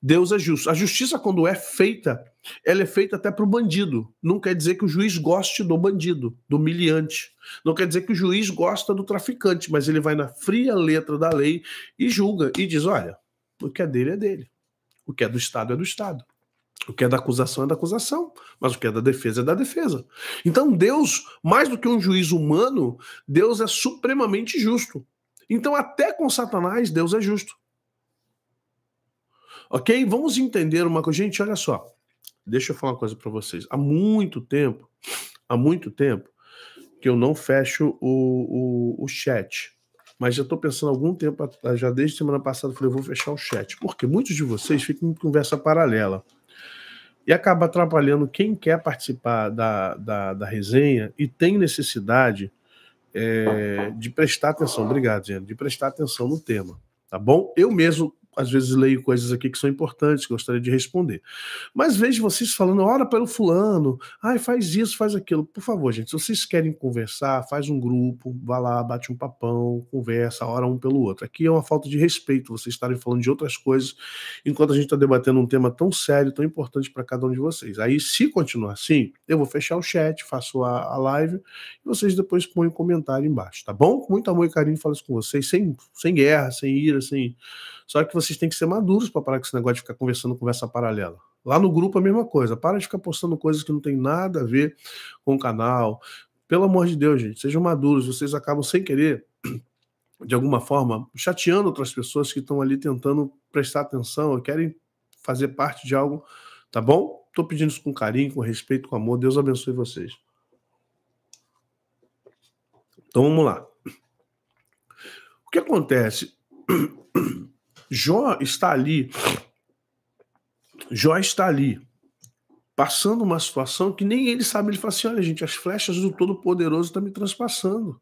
Deus é justo. A justiça, quando é feita, ela é feita até para o bandido. Não quer dizer que o juiz goste do bandido, do miliante. Não quer dizer que o juiz gosta do traficante, mas ele vai na fria letra da lei e julga e diz: olha, o que é dele é dele. O que é do Estado é do Estado. O que é da acusação é da acusação, mas o que é da defesa é da defesa. Então, Deus, mais do que um juiz humano, Deus é supremamente justo. Então, até com Satanás, Deus é justo. Ok? Vamos entender uma coisa. Gente, olha só. Deixa eu falar uma coisa para vocês. Há muito tempo, há muito tempo, que eu não fecho o, o, o chat. Mas já estou pensando algum tempo, ah, já desde semana passada, falei, vou fechar o chat. Porque muitos de vocês ficam em conversa paralela. E acaba atrapalhando quem quer participar da, da, da resenha e tem necessidade é, de prestar atenção. Obrigado, Zé, de prestar atenção no tema. Tá bom? Eu mesmo às vezes leio coisas aqui que são importantes, gostaria de responder. Mas vejo vocês falando, ora pelo fulano, ai, faz isso, faz aquilo. Por favor, gente, se vocês querem conversar, faz um grupo, vá lá, bate um papão, conversa, ora um pelo outro. Aqui é uma falta de respeito vocês estarem falando de outras coisas, enquanto a gente está debatendo um tema tão sério, tão importante para cada um de vocês. Aí, se continuar assim, eu vou fechar o chat, faço a, a live, e vocês depois põem um comentário embaixo, tá bom? Com muito amor e carinho falo isso com vocês, sem, sem guerra, sem ira, sem só que vocês têm que ser maduros para parar com esse negócio de ficar conversando conversa paralela. Lá no grupo é a mesma coisa. Para de ficar postando coisas que não tem nada a ver com o canal. Pelo amor de Deus, gente, sejam maduros. Vocês acabam sem querer, [CLEARS THROAT] de alguma forma, chateando outras pessoas que estão ali tentando prestar atenção ou querem fazer parte de algo, tá bom? Estou pedindo isso com carinho, com respeito, com amor. Deus abençoe vocês. Então vamos lá. O que acontece? [CLEARS THROAT] Jó está ali, Jó está ali, passando uma situação que nem ele sabe. Ele fala assim: olha, gente, as flechas do Todo-Poderoso estão tá me transpassando.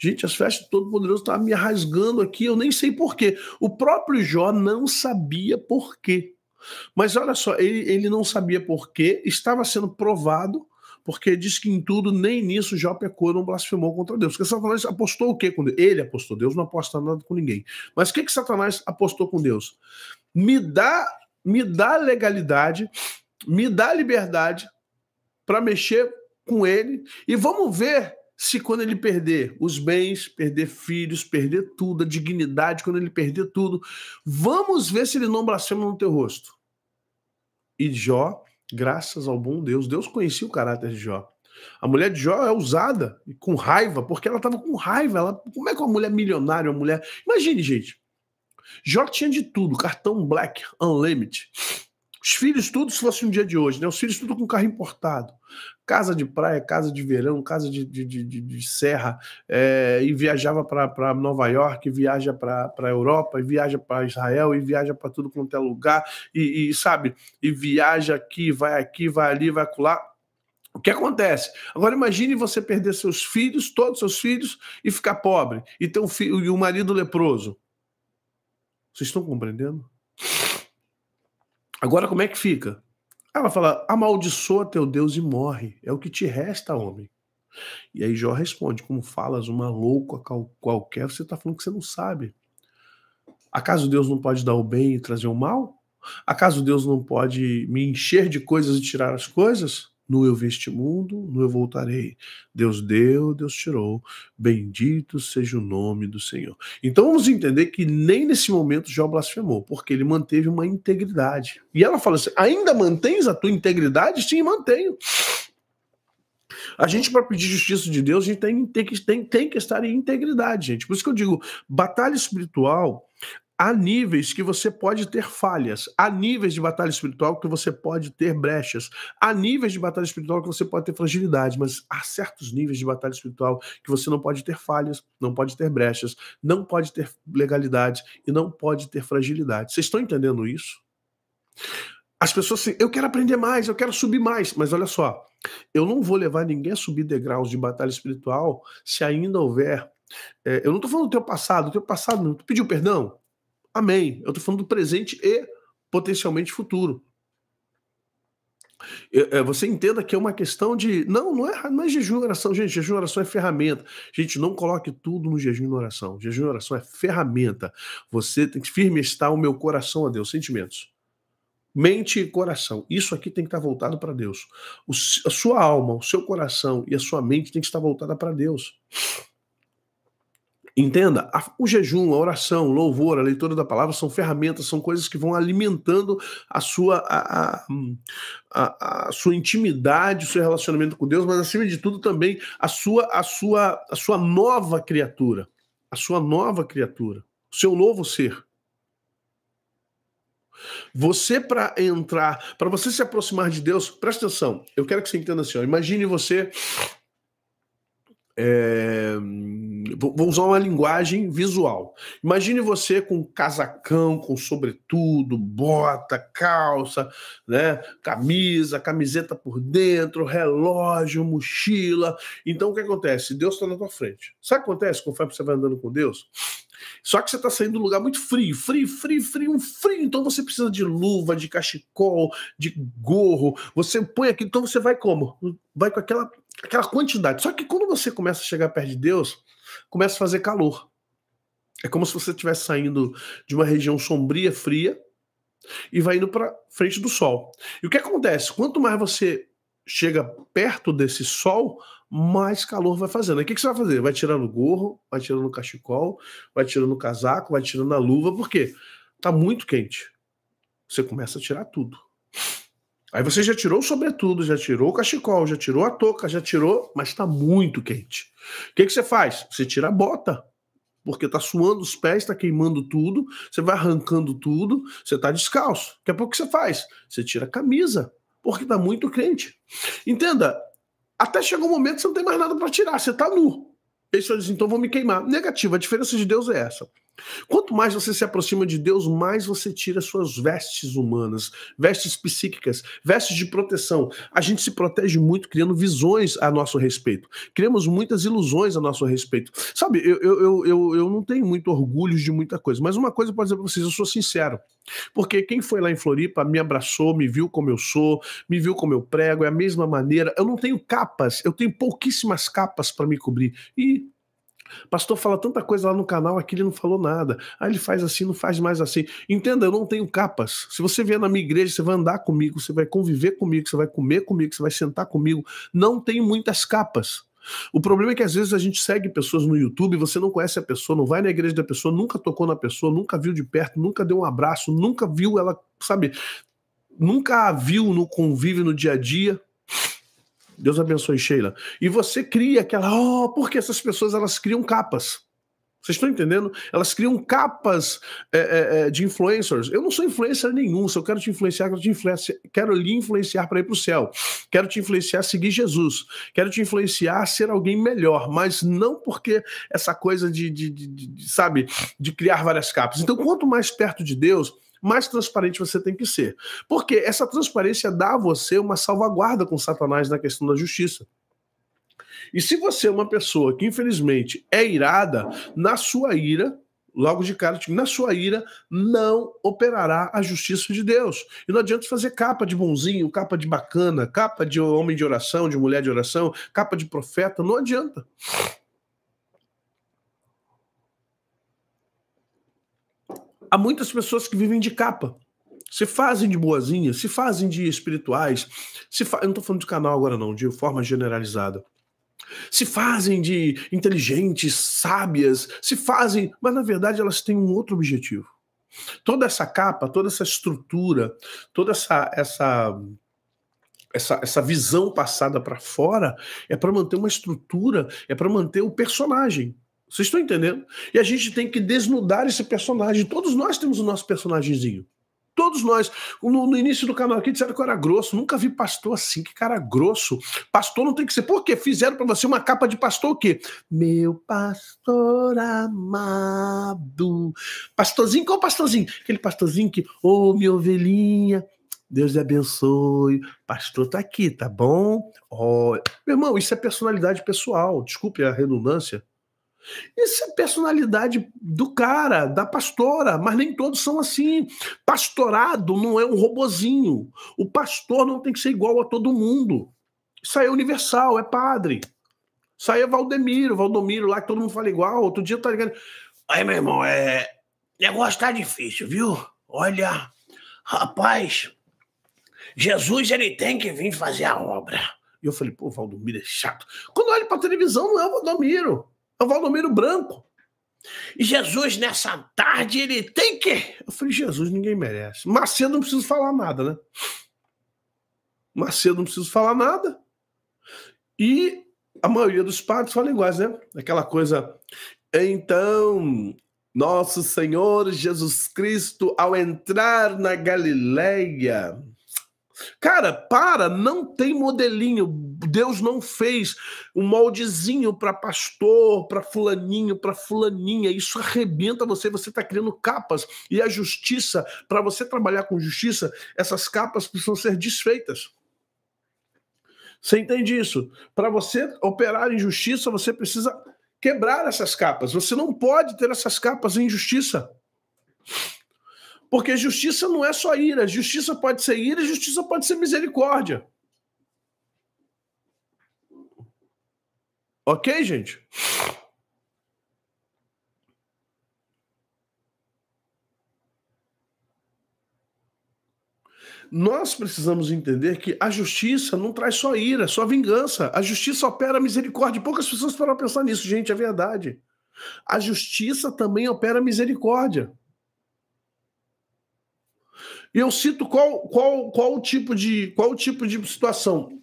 Gente, as flechas do Todo-Poderoso estão tá me rasgando aqui, eu nem sei porquê. O próprio Jó não sabia porquê. Mas olha só, ele, ele não sabia porquê, estava sendo provado, porque diz que em tudo, nem nisso Jó pecou, não blasfemou contra Deus. Porque Satanás apostou o quê com Deus? Ele apostou, Deus não aposta nada com ninguém. Mas o que, que Satanás apostou com Deus? Me dá, me dá legalidade, me dá liberdade para mexer com ele e vamos ver se quando ele perder os bens, perder filhos, perder tudo, a dignidade, quando ele perder tudo, vamos ver se ele não blasfema no teu rosto. E Jó Graças ao bom Deus. Deus conhecia o caráter de Jó. A mulher de Jó é usada com raiva, porque ela estava com raiva. Ela, como é que uma mulher milionária, uma mulher. Imagine, gente. Jó tinha de tudo: cartão black, unlimited. Os filhos, tudo, se fosse um dia de hoje, né? Os filhos, tudo com carro importado casa de praia, casa de verão, casa de, de, de, de serra, é, e viajava para Nova York, viaja para a Europa, e viaja para Israel, e viaja para tudo quanto é lugar, e, e, sabe, e viaja aqui, vai aqui, vai ali, vai acolá. O que acontece? Agora imagine você perder seus filhos, todos seus filhos, e ficar pobre, e ter um filho, e um marido leproso. Vocês estão compreendendo? Agora como é que fica? Ela fala: amaldiçoa teu Deus e morre, é o que te resta, homem. E aí Jó responde: como falas uma louca qualquer, você está falando que você não sabe. Acaso Deus não pode dar o bem e trazer o mal? Acaso Deus não pode me encher de coisas e tirar as coisas? No eu vi este mundo, no eu voltarei. Deus deu, Deus tirou. Bendito seja o nome do Senhor. Então vamos entender que nem nesse momento Jó blasfemou, porque ele manteve uma integridade. E ela fala assim: ainda mantens a tua integridade? Sim, mantenho. A gente, para pedir justiça de Deus, a gente tem, tem, tem, tem que estar em integridade, gente. Por isso que eu digo: batalha espiritual há níveis que você pode ter falhas, há níveis de batalha espiritual que você pode ter brechas, há níveis de batalha espiritual que você pode ter fragilidade, mas há certos níveis de batalha espiritual que você não pode ter falhas, não pode ter brechas, não pode ter legalidade e não pode ter fragilidade. Vocês estão entendendo isso? As pessoas assim, eu quero aprender mais, eu quero subir mais, mas olha só, eu não vou levar ninguém a subir degraus de batalha espiritual se ainda houver. É, eu não estou falando do teu passado, o teu passado, tu pediu perdão? Amém. Eu estou falando do presente e potencialmente futuro. É, é, você entenda que é uma questão de. Não, não é, não é jejum e oração, gente. Jejum e oração é ferramenta. Gente, não coloque tudo no jejum e na oração. Jejum e oração é ferramenta. Você tem que firme estar o meu coração a Deus, sentimentos. Mente e coração. Isso aqui tem que estar voltado para Deus. O, a sua alma, o seu coração e a sua mente tem que estar voltada para Deus. Entenda, a, o jejum, a oração, o louvor, a leitura da palavra são ferramentas, são coisas que vão alimentando a sua, a, hum, a, a, sua intimidade, o seu relacionamento com Deus, mas acima de tudo também a sua, a sua, a sua nova criatura, a sua nova criatura, o seu novo ser. Você para entrar, para você se aproximar de Deus, presta atenção. Eu quero que você entenda assim. Ó, imagine você é, vou usar uma linguagem visual. Imagine você com casacão, com sobretudo, bota, calça, né, camisa, camiseta por dentro, relógio, mochila. Então o que acontece? Deus está na tua frente. Sabe o que acontece conforme você vai andando com Deus? Só que você está saindo de um lugar muito frio, frio, frio, frio, um frio. Então você precisa de luva, de cachecol, de gorro. Você põe aqui, então você vai como? Vai com aquela, aquela quantidade. Só que quando você começa a chegar perto de Deus, começa a fazer calor. É como se você estivesse saindo de uma região sombria, fria, e vai indo para frente do sol. E o que acontece? Quanto mais você chega perto desse sol, mais calor vai fazendo. Aí o que, que você vai fazer? Vai tirando o gorro, vai tirando o cachecol, vai tirando o casaco, vai tirando a luva, porque tá muito quente. Você começa a tirar tudo. Aí você já tirou o sobretudo, já tirou o cachecol, já tirou a touca, já tirou, mas tá muito quente. O que, que você faz? Você tira a bota, porque tá suando os pés, tá queimando tudo, você vai arrancando tudo, você tá descalço. Daqui a pouco o que você faz? Você tira a camisa, porque tá muito quente. Entenda, até chega um momento que você não tem mais nada para tirar, você está nu. Pessoas assim, diz, então vou me queimar. Negativo, a diferença de Deus é essa. Quanto mais você se aproxima de Deus, mais você tira suas vestes humanas, vestes psíquicas, vestes de proteção. A gente se protege muito criando visões a nosso respeito. Criamos muitas ilusões a nosso respeito. Sabe, eu, eu, eu, eu não tenho muito orgulho de muita coisa, mas uma coisa posso dizer para vocês: eu sou sincero. Porque quem foi lá em Floripa me abraçou, me viu como eu sou, me viu como eu prego, é a mesma maneira. Eu não tenho capas, eu tenho pouquíssimas capas para me cobrir. E Pastor fala tanta coisa lá no canal, aqui ele não falou nada. Ah, ele faz assim, não faz mais assim. Entenda, eu não tenho capas. Se você vier na minha igreja, você vai andar comigo, você vai conviver comigo, você vai comer comigo, você vai sentar comigo. Não tem muitas capas. O problema é que às vezes a gente segue pessoas no YouTube, você não conhece a pessoa, não vai na igreja da pessoa, nunca tocou na pessoa, nunca viu de perto, nunca deu um abraço, nunca viu ela, sabe? Nunca a viu no convívio, no dia a dia, Deus abençoe, Sheila. E você cria aquela, oh, porque essas pessoas elas criam capas. Vocês estão entendendo? Elas criam capas é, é, de influencers. Eu não sou influencer nenhum. Se eu quero te influenciar, quero, te influenciar, quero lhe influenciar para ir para o céu. Quero te influenciar a seguir Jesus. Quero te influenciar a ser alguém melhor. Mas não porque essa coisa de, de, de, de sabe, de criar várias capas. Então, quanto mais perto de Deus, mais transparente você tem que ser. Porque essa transparência dá a você uma salvaguarda com Satanás na questão da justiça. E se você é uma pessoa que, infelizmente, é irada, na sua ira, logo de cara, na sua ira, não operará a justiça de Deus. E não adianta fazer capa de bonzinho, capa de bacana, capa de homem de oração, de mulher de oração, capa de profeta, não adianta. há muitas pessoas que vivem de capa. Se fazem de boazinhas, se fazem de espirituais, se fa... eu não estou falando de canal agora, não, de forma generalizada. Se fazem de inteligentes, sábias, se fazem, mas na verdade elas têm um outro objetivo. Toda essa capa, toda essa estrutura, toda essa essa essa, essa visão passada para fora é para manter uma estrutura, é para manter o personagem. Vocês estão entendendo? E a gente tem que desnudar esse personagem. Todos nós temos o nosso personagemzinho. Todos nós. No, no, início do canal aqui disseram que eu era grosso. Nunca vi pastor assim, que cara grosso. Pastor não tem que ser. Por quê? Fizeram para você uma capa de pastor o quê? Meu pastor amado. Pastorzinho, qual pastorzinho? Aquele pastorzinho que, ô oh, minha ovelhinha, Deus te abençoe. Pastor tá aqui, tá bom? Ó, oh. meu irmão, isso é personalidade pessoal. Desculpe a redundância. Isso é personalidade do cara, da pastora, mas nem todos são assim. Pastorado não é um robozinho. O pastor não tem que ser igual a todo mundo. Isso aí é universal, é padre. Isso aí é Valdemiro, Valdomiro lá que todo mundo fala igual. Outro dia tá ligado. Aí, meu irmão, é. O negócio tá difícil, viu? Olha, rapaz, Jesus ele tem que vir fazer a obra. E eu falei, pô, Valdomiro é chato. Quando olha pra televisão, não é o Valdomiro. É o Valdomiro Branco. E Jesus, nessa tarde, ele tem que. Eu falei, Jesus, ninguém merece. Macedo não preciso falar nada, né? Macedo não preciso falar nada. E a maioria dos padres falam iguais, né? Aquela coisa. Então, nosso Senhor Jesus Cristo, ao entrar na Galileia, Cara, para, não tem modelinho. Deus não fez um moldezinho para pastor, para fulaninho, para fulaninha. Isso arrebenta você, você está criando capas. E a justiça, para você trabalhar com justiça, essas capas precisam ser desfeitas. Você entende isso? Para você operar em justiça, você precisa quebrar essas capas. Você não pode ter essas capas em justiça. Porque justiça não é só ira, justiça pode ser ira, justiça pode ser misericórdia. Ok, gente? Nós precisamos entender que a justiça não traz só ira, só vingança. A justiça opera misericórdia. Poucas pessoas param pensar nisso, gente, é verdade. A justiça também opera misericórdia. E eu cito qual, qual, qual, o tipo de, qual o tipo de situação?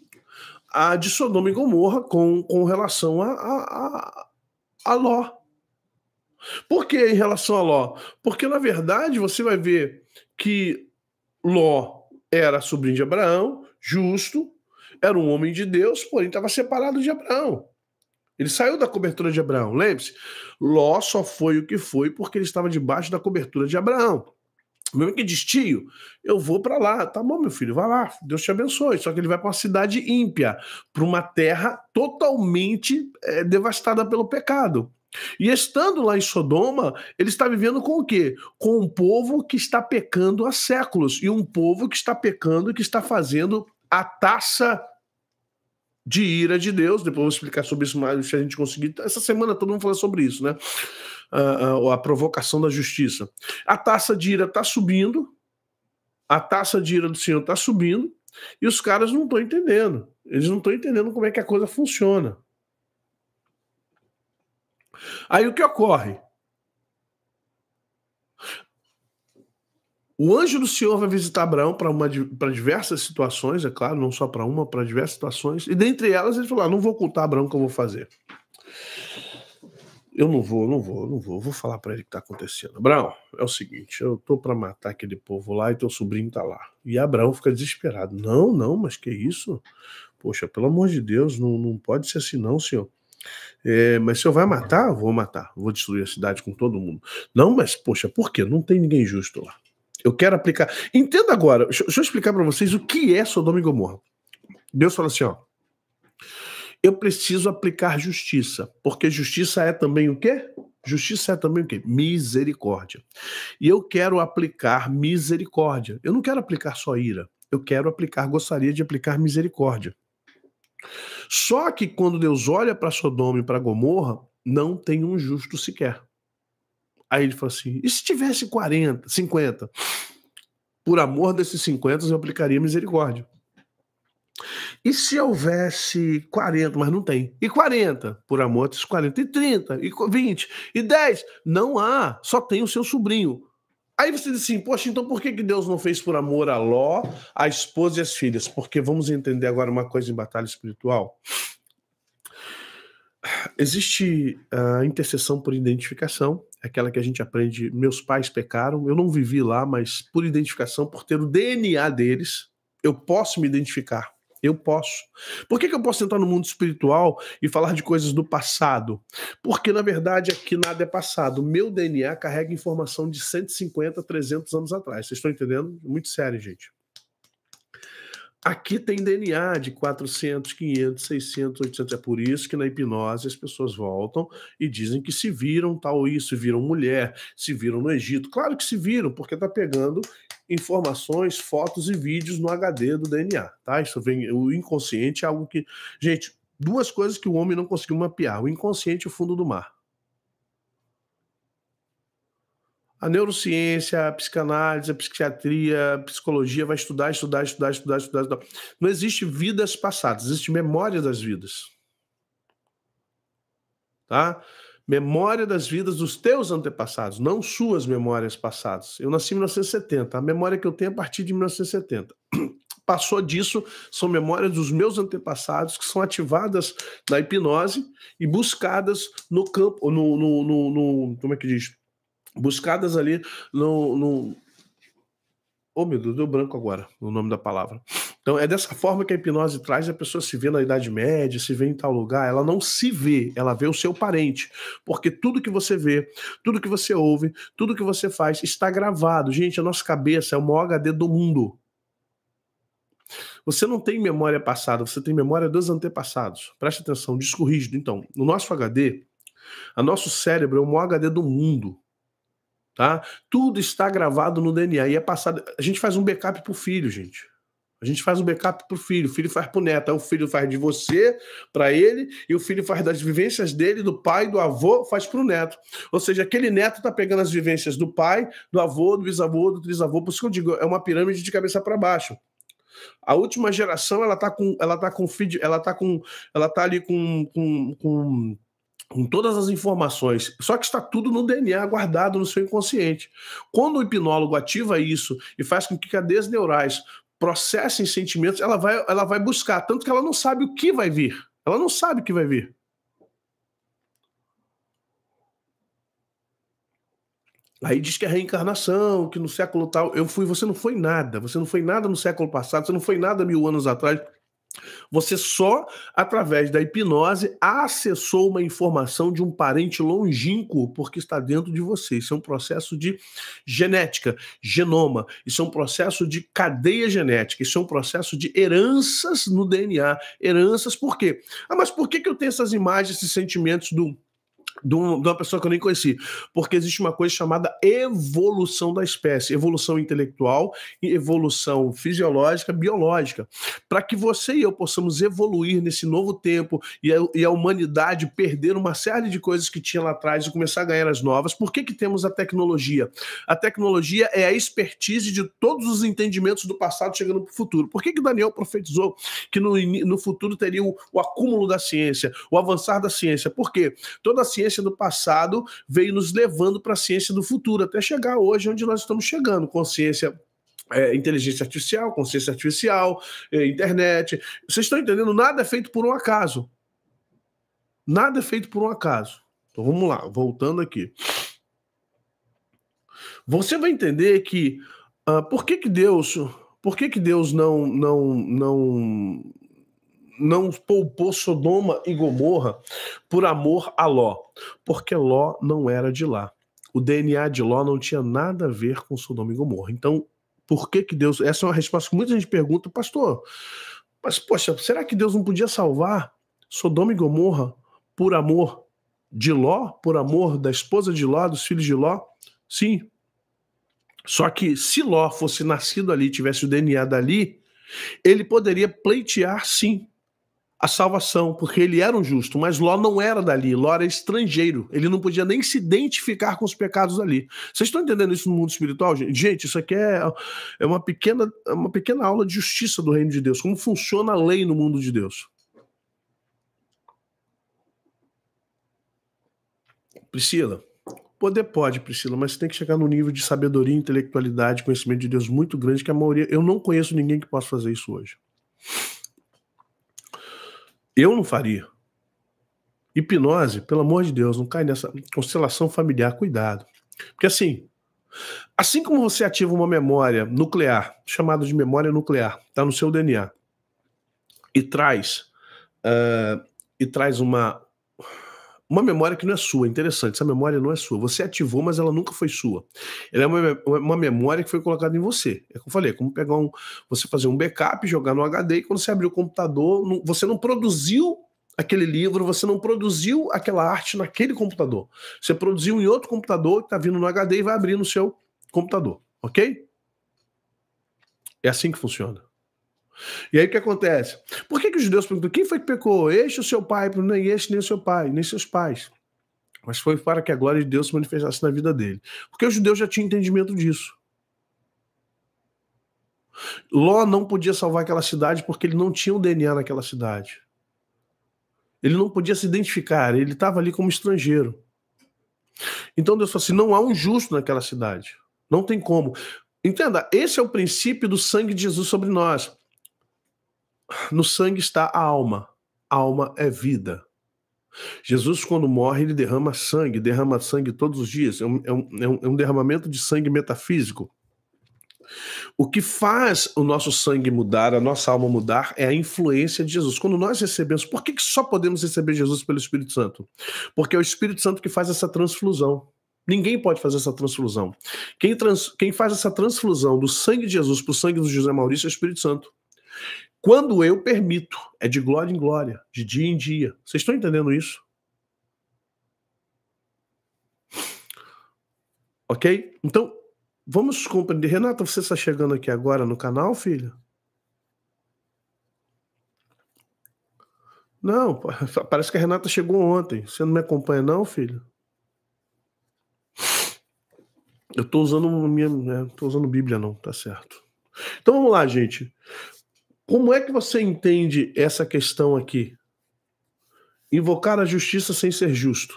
A de Sodoma e Gomorra com, com relação a, a, a, a Ló. Por que em relação a Ló? Porque, na verdade, você vai ver que Ló era sobrinho de Abraão, justo, era um homem de Deus, porém estava separado de Abraão. Ele saiu da cobertura de Abraão. Lembre-se, Ló só foi o que foi porque ele estava debaixo da cobertura de Abraão. Meu que diz, tio, eu vou para lá. Tá bom, meu filho, vai lá, Deus te abençoe. Só que ele vai para uma cidade ímpia, para uma terra totalmente é, devastada pelo pecado. E estando lá em Sodoma, ele está vivendo com o quê? Com um povo que está pecando há séculos, e um povo que está pecando, que está fazendo a taça de ira de Deus. Depois eu vou explicar sobre isso mais se a gente conseguir. Essa semana todo mundo falar sobre isso, né? a, a, provocação da justiça. A taxa de ira está subindo, a taxa de ira do senhor está subindo, e os caras não estão entendendo. Eles não estão entendendo como é que a coisa funciona. Aí o que ocorre? O anjo do Senhor vai visitar Abraão para diversas situações, é claro, não só para uma, para diversas situações, e dentre elas ele falou: ah, não vou contar Abraão o que eu vou fazer. Eu não vou, não vou, não vou. Vou falar para ele o que está acontecendo. Abraão, é o seguinte: eu tô para matar aquele povo lá e teu sobrinho tá lá. E Abraão fica desesperado. Não, não, mas que isso? Poxa, pelo amor de Deus, não, não pode ser assim, não, senhor. É, mas se eu vai matar, vou matar, vou destruir a cidade com todo mundo. Não, mas poxa, por quê? Não tem ninguém justo lá. Eu quero aplicar. Entenda agora, deixa, eu explicar para vocês o que é Sodoma e Gomorra. Deus fala assim: ó, eu preciso aplicar justiça, porque justiça é também o quê? Justiça é também o quê? Misericórdia. E eu quero aplicar misericórdia. Eu não quero aplicar só ira. Eu quero aplicar, gostaria de aplicar misericórdia. Só que quando Deus olha para Sodoma e para Gomorra, não tem um justo sequer. Aí ele fala assim: e se tivesse 40, 50? Por amor desses 50, eu aplicaria misericórdia. E se houvesse 40, mas não tem. E 40, por amor desses 40, e 30, e 20, e 10, não há, só tem o seu sobrinho. Aí você diz assim, poxa, então por que Deus não fez por amor a Ló, a esposa e as filhas? Porque vamos entender agora uma coisa em batalha espiritual. Existe a intercessão por identificação, aquela que a gente aprende, meus pais pecaram, eu não vivi lá, mas por identificação, por ter o DNA deles, eu posso me identificar. Eu posso. Por que, que eu posso entrar no mundo espiritual e falar de coisas do passado? Porque, na verdade, aqui nada é passado. meu DNA carrega informação de 150, 300 anos atrás. Vocês estão entendendo? Muito sério, gente. Aqui tem DNA de 400, 500, 600, 800. É por isso que na hipnose as pessoas voltam e dizem que se viram tal isso, se viram mulher, se viram no Egito. Claro que se viram, porque está pegando informações, fotos e vídeos no HD do DNA, tá? Isso vem o inconsciente é algo que, gente, duas coisas que o homem não conseguiu mapear: o inconsciente e o fundo do mar. A neurociência, a psicanálise, a psiquiatria, a psicologia vai estudar, estudar, estudar, estudar, estudar, estudar. Não existe vidas passadas, existe memória das vidas. Tá? Memória das vidas dos teus antepassados, não suas memórias passadas. Eu nasci em 1970, a memória que eu tenho é a partir de 1970. [CLEARS THROAT] Passou disso, são memórias dos meus antepassados que são ativadas na hipnose e buscadas no campo, no, no, no, no como é que diz? Buscadas ali no, no... Oh, meu Deus, deu branco agora o no nome da palavra. Então, é dessa forma que a hipnose traz a pessoa se vê na Idade Média, se vê em tal lugar. Ela não se vê, ela vê o seu parente. Porque tudo que você vê, tudo que você ouve, tudo que você faz está gravado. Gente, a nossa cabeça é o maior HD do mundo. Você não tem memória passada, você tem memória dos antepassados. Preste atenção, disco rígido. Então, no nosso HD, a nosso cérebro é o maior HD do mundo. Tá? Tudo está gravado no DNA e é passado. A gente faz um backup pro filho, gente. A gente faz o backup para o filho, o filho faz para o neto, o filho faz de você para ele, e o filho faz das vivências dele, do pai, do avô, faz para o neto. Ou seja, aquele neto está pegando as vivências do pai, do avô, do bisavô, do trisavô, por isso que eu digo, é uma pirâmide de cabeça para baixo. A última geração, ela está com, ela tá com feed, ela tá com, ela tá ali com, com, com com todas as informações, só que está tudo no DNA guardado no seu inconsciente. Quando o hipnólogo ativa isso e faz com que cadeias neurais processa em sentimentos, ela vai, ela vai buscar, tanto que ela não sabe o que vai vir. Ela não sabe o que vai vir. Aí diz que é reencarnação, que no século tal eu fui, você não foi nada, você não foi nada no século passado, você não foi nada mil anos atrás. Você só, através da hipnose, acessou uma informação de um parente longínquo, porque está dentro de você. Isso é um processo de genética, genoma. Isso é um processo de cadeia genética. Isso é um processo de heranças no DNA. Heranças por quê? Ah, mas por que, que eu tenho essas imagens, esses sentimentos do de uma pessoa que eu nem conheci, porque existe uma coisa chamada evolução da espécie, evolução intelectual e evolução fisiológica, biológica, para que você e eu possamos evoluir nesse novo tempo e a, e a, humanidade perder uma série de coisas que tinha lá atrás e começar a ganhar as novas. Por que, que temos a tecnologia? A tecnologia é a expertise de todos os entendimentos do passado chegando para o futuro. Por que, que Daniel profetizou que no, no futuro teria o, o acúmulo da ciência, o avançar da ciência? Porque toda a ciência ciência do passado veio nos levando para a ciência do futuro, até chegar hoje onde nós estamos chegando, consciência é, inteligência artificial, consciência artificial, é, internet. Vocês estão entendendo? Nada é feito por um acaso. Nada é feito por um acaso. Então vamos lá, voltando aqui. Você vai entender que uh, por que, que Deus, por que, que Deus não, não, não, não poupou Sodoma e Gomorra por amor a Ló, porque Ló não era de lá. O DNA de Ló não tinha nada a ver com Sodoma e Gomorra. Então, por que que Deus. Essa é uma resposta que muita gente pergunta, pastor. Mas, poxa, será que Deus não podia salvar Sodoma e Gomorra por amor de Ló, por amor da esposa de Ló, dos filhos de Ló? Sim. Só que se Ló fosse nascido ali, tivesse o DNA dali, ele poderia pleitear sim a salvação, porque ele era um justo, mas Ló não era dali, Ló era estrangeiro, ele não podia nem se identificar com os pecados ali. Vocês estão entendendo isso no mundo espiritual, gente? isso aqui é, é uma, pequena, é uma pequena aula de justiça do reino de Deus, como funciona a lei no mundo de Deus. Priscila, poder pode, Priscila, mas você tem que chegar no nível de sabedoria, intelectualidade, conhecimento de Deus muito grande, que a maioria, eu não conheço ninguém que possa fazer isso hoje. Eu não faria. Hipnose, pelo amor de Deus, não cai nessa constelação familiar, cuidado. Porque assim, assim como você ativa uma memória nuclear, chamada de memória nuclear, está no seu DNA, e traz, uh, e traz uma uma memória que não é sua, interessante, essa memória não é sua. Você ativou, mas ela nunca foi sua. Ela é uma, uma memória que foi colocada em você. É como eu falei, é como pegar um, você fazer um backup, jogar no HD e quando você abrir o computador, não, você não produziu aquele livro, você não produziu aquela arte naquele computador. Você produziu em outro computador que está vindo no HD e vai abrir no seu computador, ok? É assim que funciona. E aí o que acontece? Por que, que os judeus perguntam quem foi que pecou? Este é ou seu pai? Nem este, nem seu pai, nem seus pais. Mas foi para que a glória de Deus se manifestasse na vida dele. Porque os judeus já tinham entendimento disso. Ló não podia salvar aquela cidade porque ele não tinha o DNA naquela cidade. Ele não podia se identificar, ele estava ali como estrangeiro. Então Deus falou assim: não há um justo naquela cidade. Não tem como. Entenda, esse é o princípio do sangue de Jesus sobre nós. No sangue está a alma. A alma é vida. Jesus, quando morre, ele derrama sangue, derrama sangue todos os dias. É, é um, é um, é um derramamento de sangue metafísico. O que faz o nosso sangue mudar, a nossa alma mudar, é a influência de Jesus. Quando nós recebemos, por que, que só podemos receber Jesus pelo Espírito Santo? Porque é o Espírito Santo que faz essa transfusão. Ninguém pode fazer essa transfusão. Quem, trans, quem faz essa transfusão do sangue de Jesus para o sangue do José Maurício é o Espírito Santo. Quando eu permito, é de glória em glória, de dia em dia. Vocês estão entendendo isso? Ok? Então, vamos compreender. Renata, você está chegando aqui agora no canal, filha? Não, parece que a Renata chegou ontem. Você não me acompanha, não, filho? Eu estou usando minha. Né? usando Bíblia, não, tá certo. Então vamos lá, gente. Como é que você entende essa questão aqui? Invocar a justiça sem ser justo.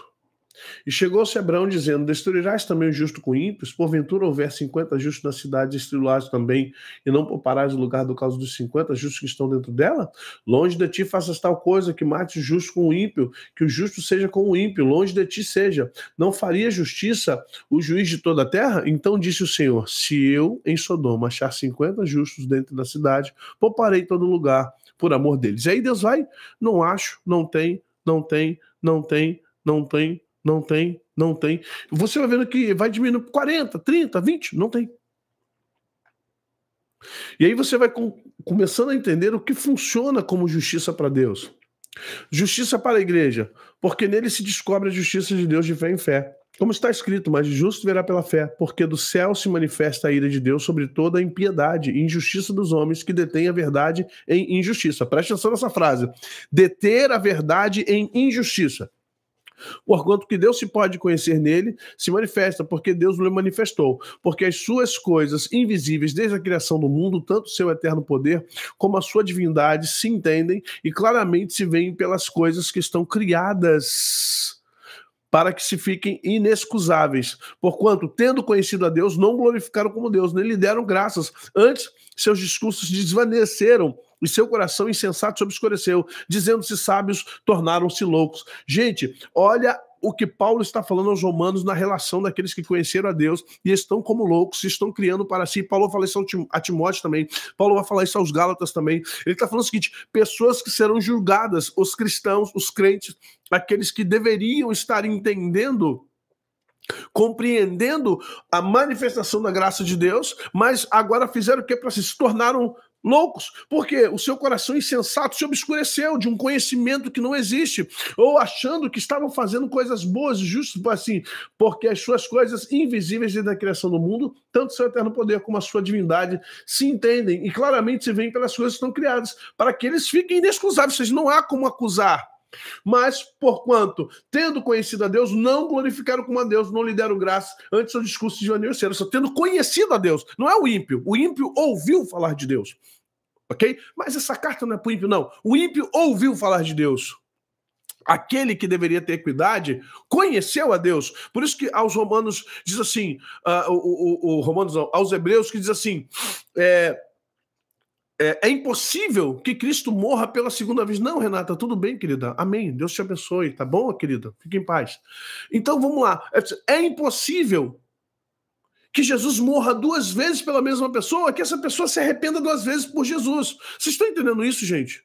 E chegou-se Abraão dizendo: Destruirás também o justo com ímpios? Porventura houver cinquenta justos na cidade, destruirás também, e não pouparás o lugar do causa dos cinquenta justos que estão dentro dela? Longe de ti faças tal coisa, que mate o justo com o ímpio, que o justo seja com o ímpio, longe de ti seja. Não faria justiça o juiz de toda a terra? Então disse o Senhor: Se eu em Sodoma achar cinquenta justos dentro da cidade, pouparei todo lugar por amor deles. E aí Deus vai: Não acho, não tem, não tem, não tem, não tem, não tem, não tem. Você vai vendo que vai diminuindo 40, 30, 20, não tem. E aí você vai com, começando a entender o que funciona como justiça para Deus. Justiça para a igreja, porque nele se descobre a justiça de Deus de fé em fé. Como está escrito, mas justo verá pela fé, porque do céu se manifesta a ira de Deus sobre toda a impiedade e injustiça dos homens que detêm a verdade em injustiça. Preste atenção nessa frase: deter a verdade em injustiça. Porquanto que Deus se pode conhecer nele se manifesta porque Deus o manifestou, porque as suas coisas invisíveis desde a criação do mundo, tanto seu eterno poder como a sua divindade se entendem e claramente se veem pelas coisas que estão criadas para que se fiquem inexcusáveis. Porquanto, tendo conhecido a Deus, não glorificaram como Deus, nem lhe deram graças. Antes, seus discursos desvaneceram e seu coração insensato se obscureceu, dizendo-se sábios, tornaram-se loucos. Gente, olha o que Paulo está falando aos romanos na relação daqueles que conheceram a Deus e estão como loucos, estão criando para si. Paulo fala isso a Timóteo também, Paulo vai falar isso aos Gálatas também. Ele está falando o seguinte: pessoas que serão julgadas, os cristãos, os crentes, aqueles que deveriam estar entendendo. Compreendendo a manifestação da graça de Deus, mas agora fizeram o que para se tornaram Loucos, porque o seu coração insensato se obscureceu de um conhecimento que não existe, ou achando que estavam fazendo coisas boas e justas, tipo assim, porque as suas coisas invisíveis desde a criação do mundo, tanto seu eterno poder como a sua divindade, se entendem e claramente se veem pelas coisas que estão criadas, para que eles fiquem inexcusáveis, não há como acusar. Mas, porquanto, tendo conhecido a Deus, não glorificaram como a Deus, não lhe deram graça antes do discurso de Joanil Só tendo conhecido a Deus, não é o ímpio. O ímpio ouviu falar de Deus ok? Mas essa carta não é para o ímpio, não. O ímpio ouviu falar de Deus. Aquele que deveria ter equidade conheceu a Deus. Por isso que aos romanos diz assim, uh, o, o, o, romanos não, aos hebreus que diz assim, é, é, é, impossível que Cristo morra pela segunda vez. Não, Renata, tudo bem, querida. Amém. Deus te abençoe, tá bom, querida? Fique em paz. Então vamos lá. É, é impossível que Jesus morra duas vezes pela mesma pessoa, que essa pessoa se arrependa duas vezes por Jesus. Vocês estão entendendo isso, gente?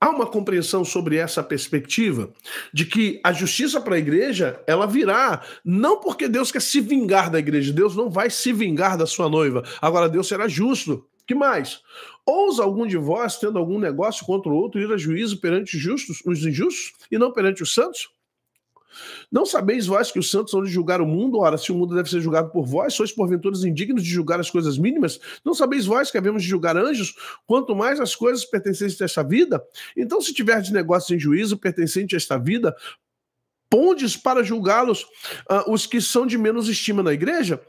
Há uma compreensão sobre essa perspectiva de que a justiça para a igreja, ela virá não porque Deus quer se vingar da igreja, Deus não vai se vingar da sua noiva. Agora Deus será justo. Que mais? Ousa algum de vós, tendo algum negócio contra o outro, ir a juízo perante justos, os injustos, e não perante os santos? Não sabeis vós que os santos são de julgar o mundo? Ora, se o mundo deve ser julgado por vós, sois porventuras indignos de julgar as coisas mínimas? Não sabeis vós que havemos de julgar anjos? Quanto mais as coisas pertencentes a esta vida? Então, se tiverdes negócios em juízo pertencente a esta vida, pondes para julgá-los uh, os que são de menos estima na igreja?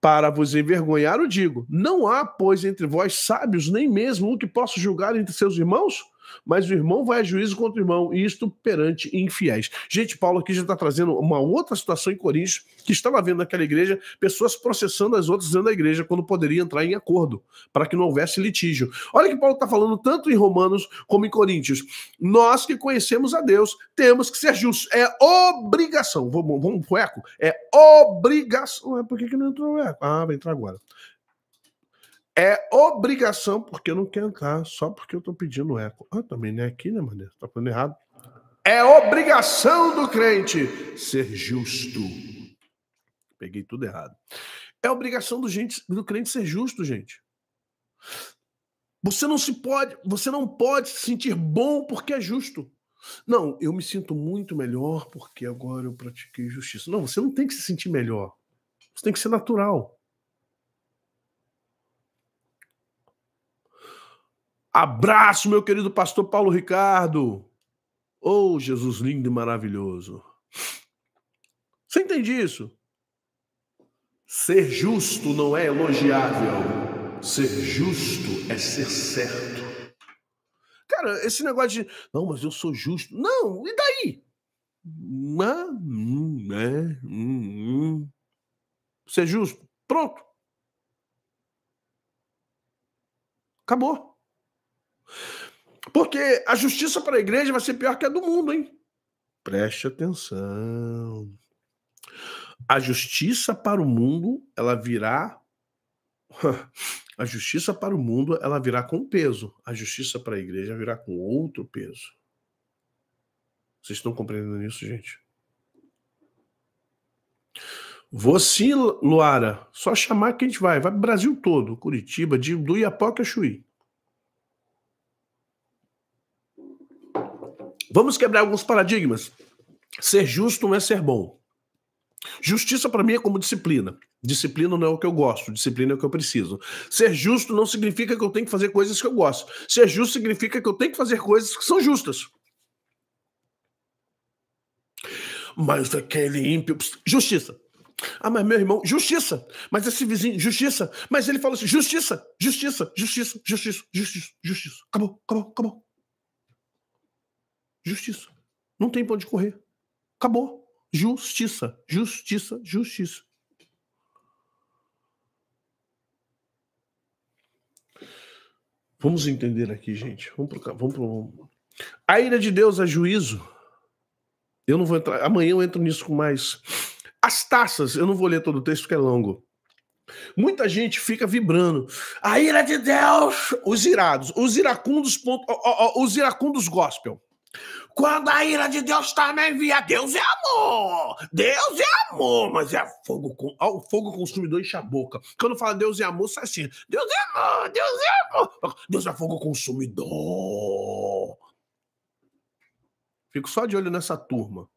Para vos envergonhar, o digo. Não há, pois, entre vós sábios, nem mesmo um que possa julgar entre seus irmãos? Mas o irmão vai a juízo contra o irmão, e isto perante infiéis. Gente, Paulo aqui já está trazendo uma outra situação em Coríntios, que estava vendo naquela igreja pessoas processando as outras dentro da igreja, quando poderia entrar em acordo, para que não houvesse litígio. Olha que Paulo está falando tanto em Romanos como em Coríntios. Nós que conhecemos a Deus, temos que ser justos. É obrigação. Vamos, vamos pro eco? É obrigação. Ué, por que, que não entrou o eco? Ah, vai entrar agora. É obrigação, porque eu não quero entrar, só porque eu estou pedindo eco. Ah, também não é aqui, né, Mané? Tá falando errado. É obrigação do crente ser justo. Peguei tudo errado. É obrigação do, gente, do crente ser justo, gente. Você não se pode, você não pode se sentir bom porque é justo. Não, eu me sinto muito melhor porque agora eu pratiquei justiça. Não, você não tem que se sentir melhor. Você tem que ser natural. Abraço, meu querido pastor Paulo Ricardo. Oh, Jesus lindo e maravilhoso. Você entende isso? Ser justo não é elogiável. Ser justo é ser certo. Cara, esse negócio de não, mas eu sou justo. Não, e daí? Ah, Ser justo. Pronto. Acabou. Porque a justiça para a igreja vai ser pior que a do mundo, hein? Preste atenção. A justiça para o mundo, ela virá. [LAUGHS] A justiça para o mundo, ela virá com peso. A justiça para a igreja virá com outro peso. Vocês estão compreendendo isso, gente? Vou sim, Luara. Só chamar que a gente vai. Vai pro Brasil todo. Curitiba, de, do Iapoca Chuí. Vamos quebrar alguns paradigmas. Ser justo não é ser bom. Justiça para mim é como disciplina. Disciplina não é o que eu gosto, disciplina é o que eu preciso. Ser justo não significa que eu tenho que fazer coisas que eu gosto. Ser justo significa que eu tenho que fazer coisas que são justas. Mas aquele ímpio. Justiça. Ah, mas meu irmão, justiça. Mas esse vizinho, justiça. Mas ele falou assim: justiça, justiça, justiça, justiça, justiça, justiça, justiça. Acabou, acabou, acabou. Justiça. Não tem pra onde correr. Acabou. Justiça, justiça, justiça. Vamos entender aqui, gente. Vamos pro, vamos pro, A ira de Deus é juízo. Eu não vou entrar. Amanhã eu entro nisso com mais. As taças, eu não vou ler todo o texto que é longo. Muita gente fica vibrando. A ira de Deus! Os irados, os iracundos, os iracundos gospel. Quando a ira de Deus na via, Deus é amor, Deus é amor, mas é fogo, com, o fogo consumidor enche a boca. Quando fala Deus é amor, sai assim, Deus é amor, Deus é amor, Deus é fogo consumidor. Fico só de olho nessa turma.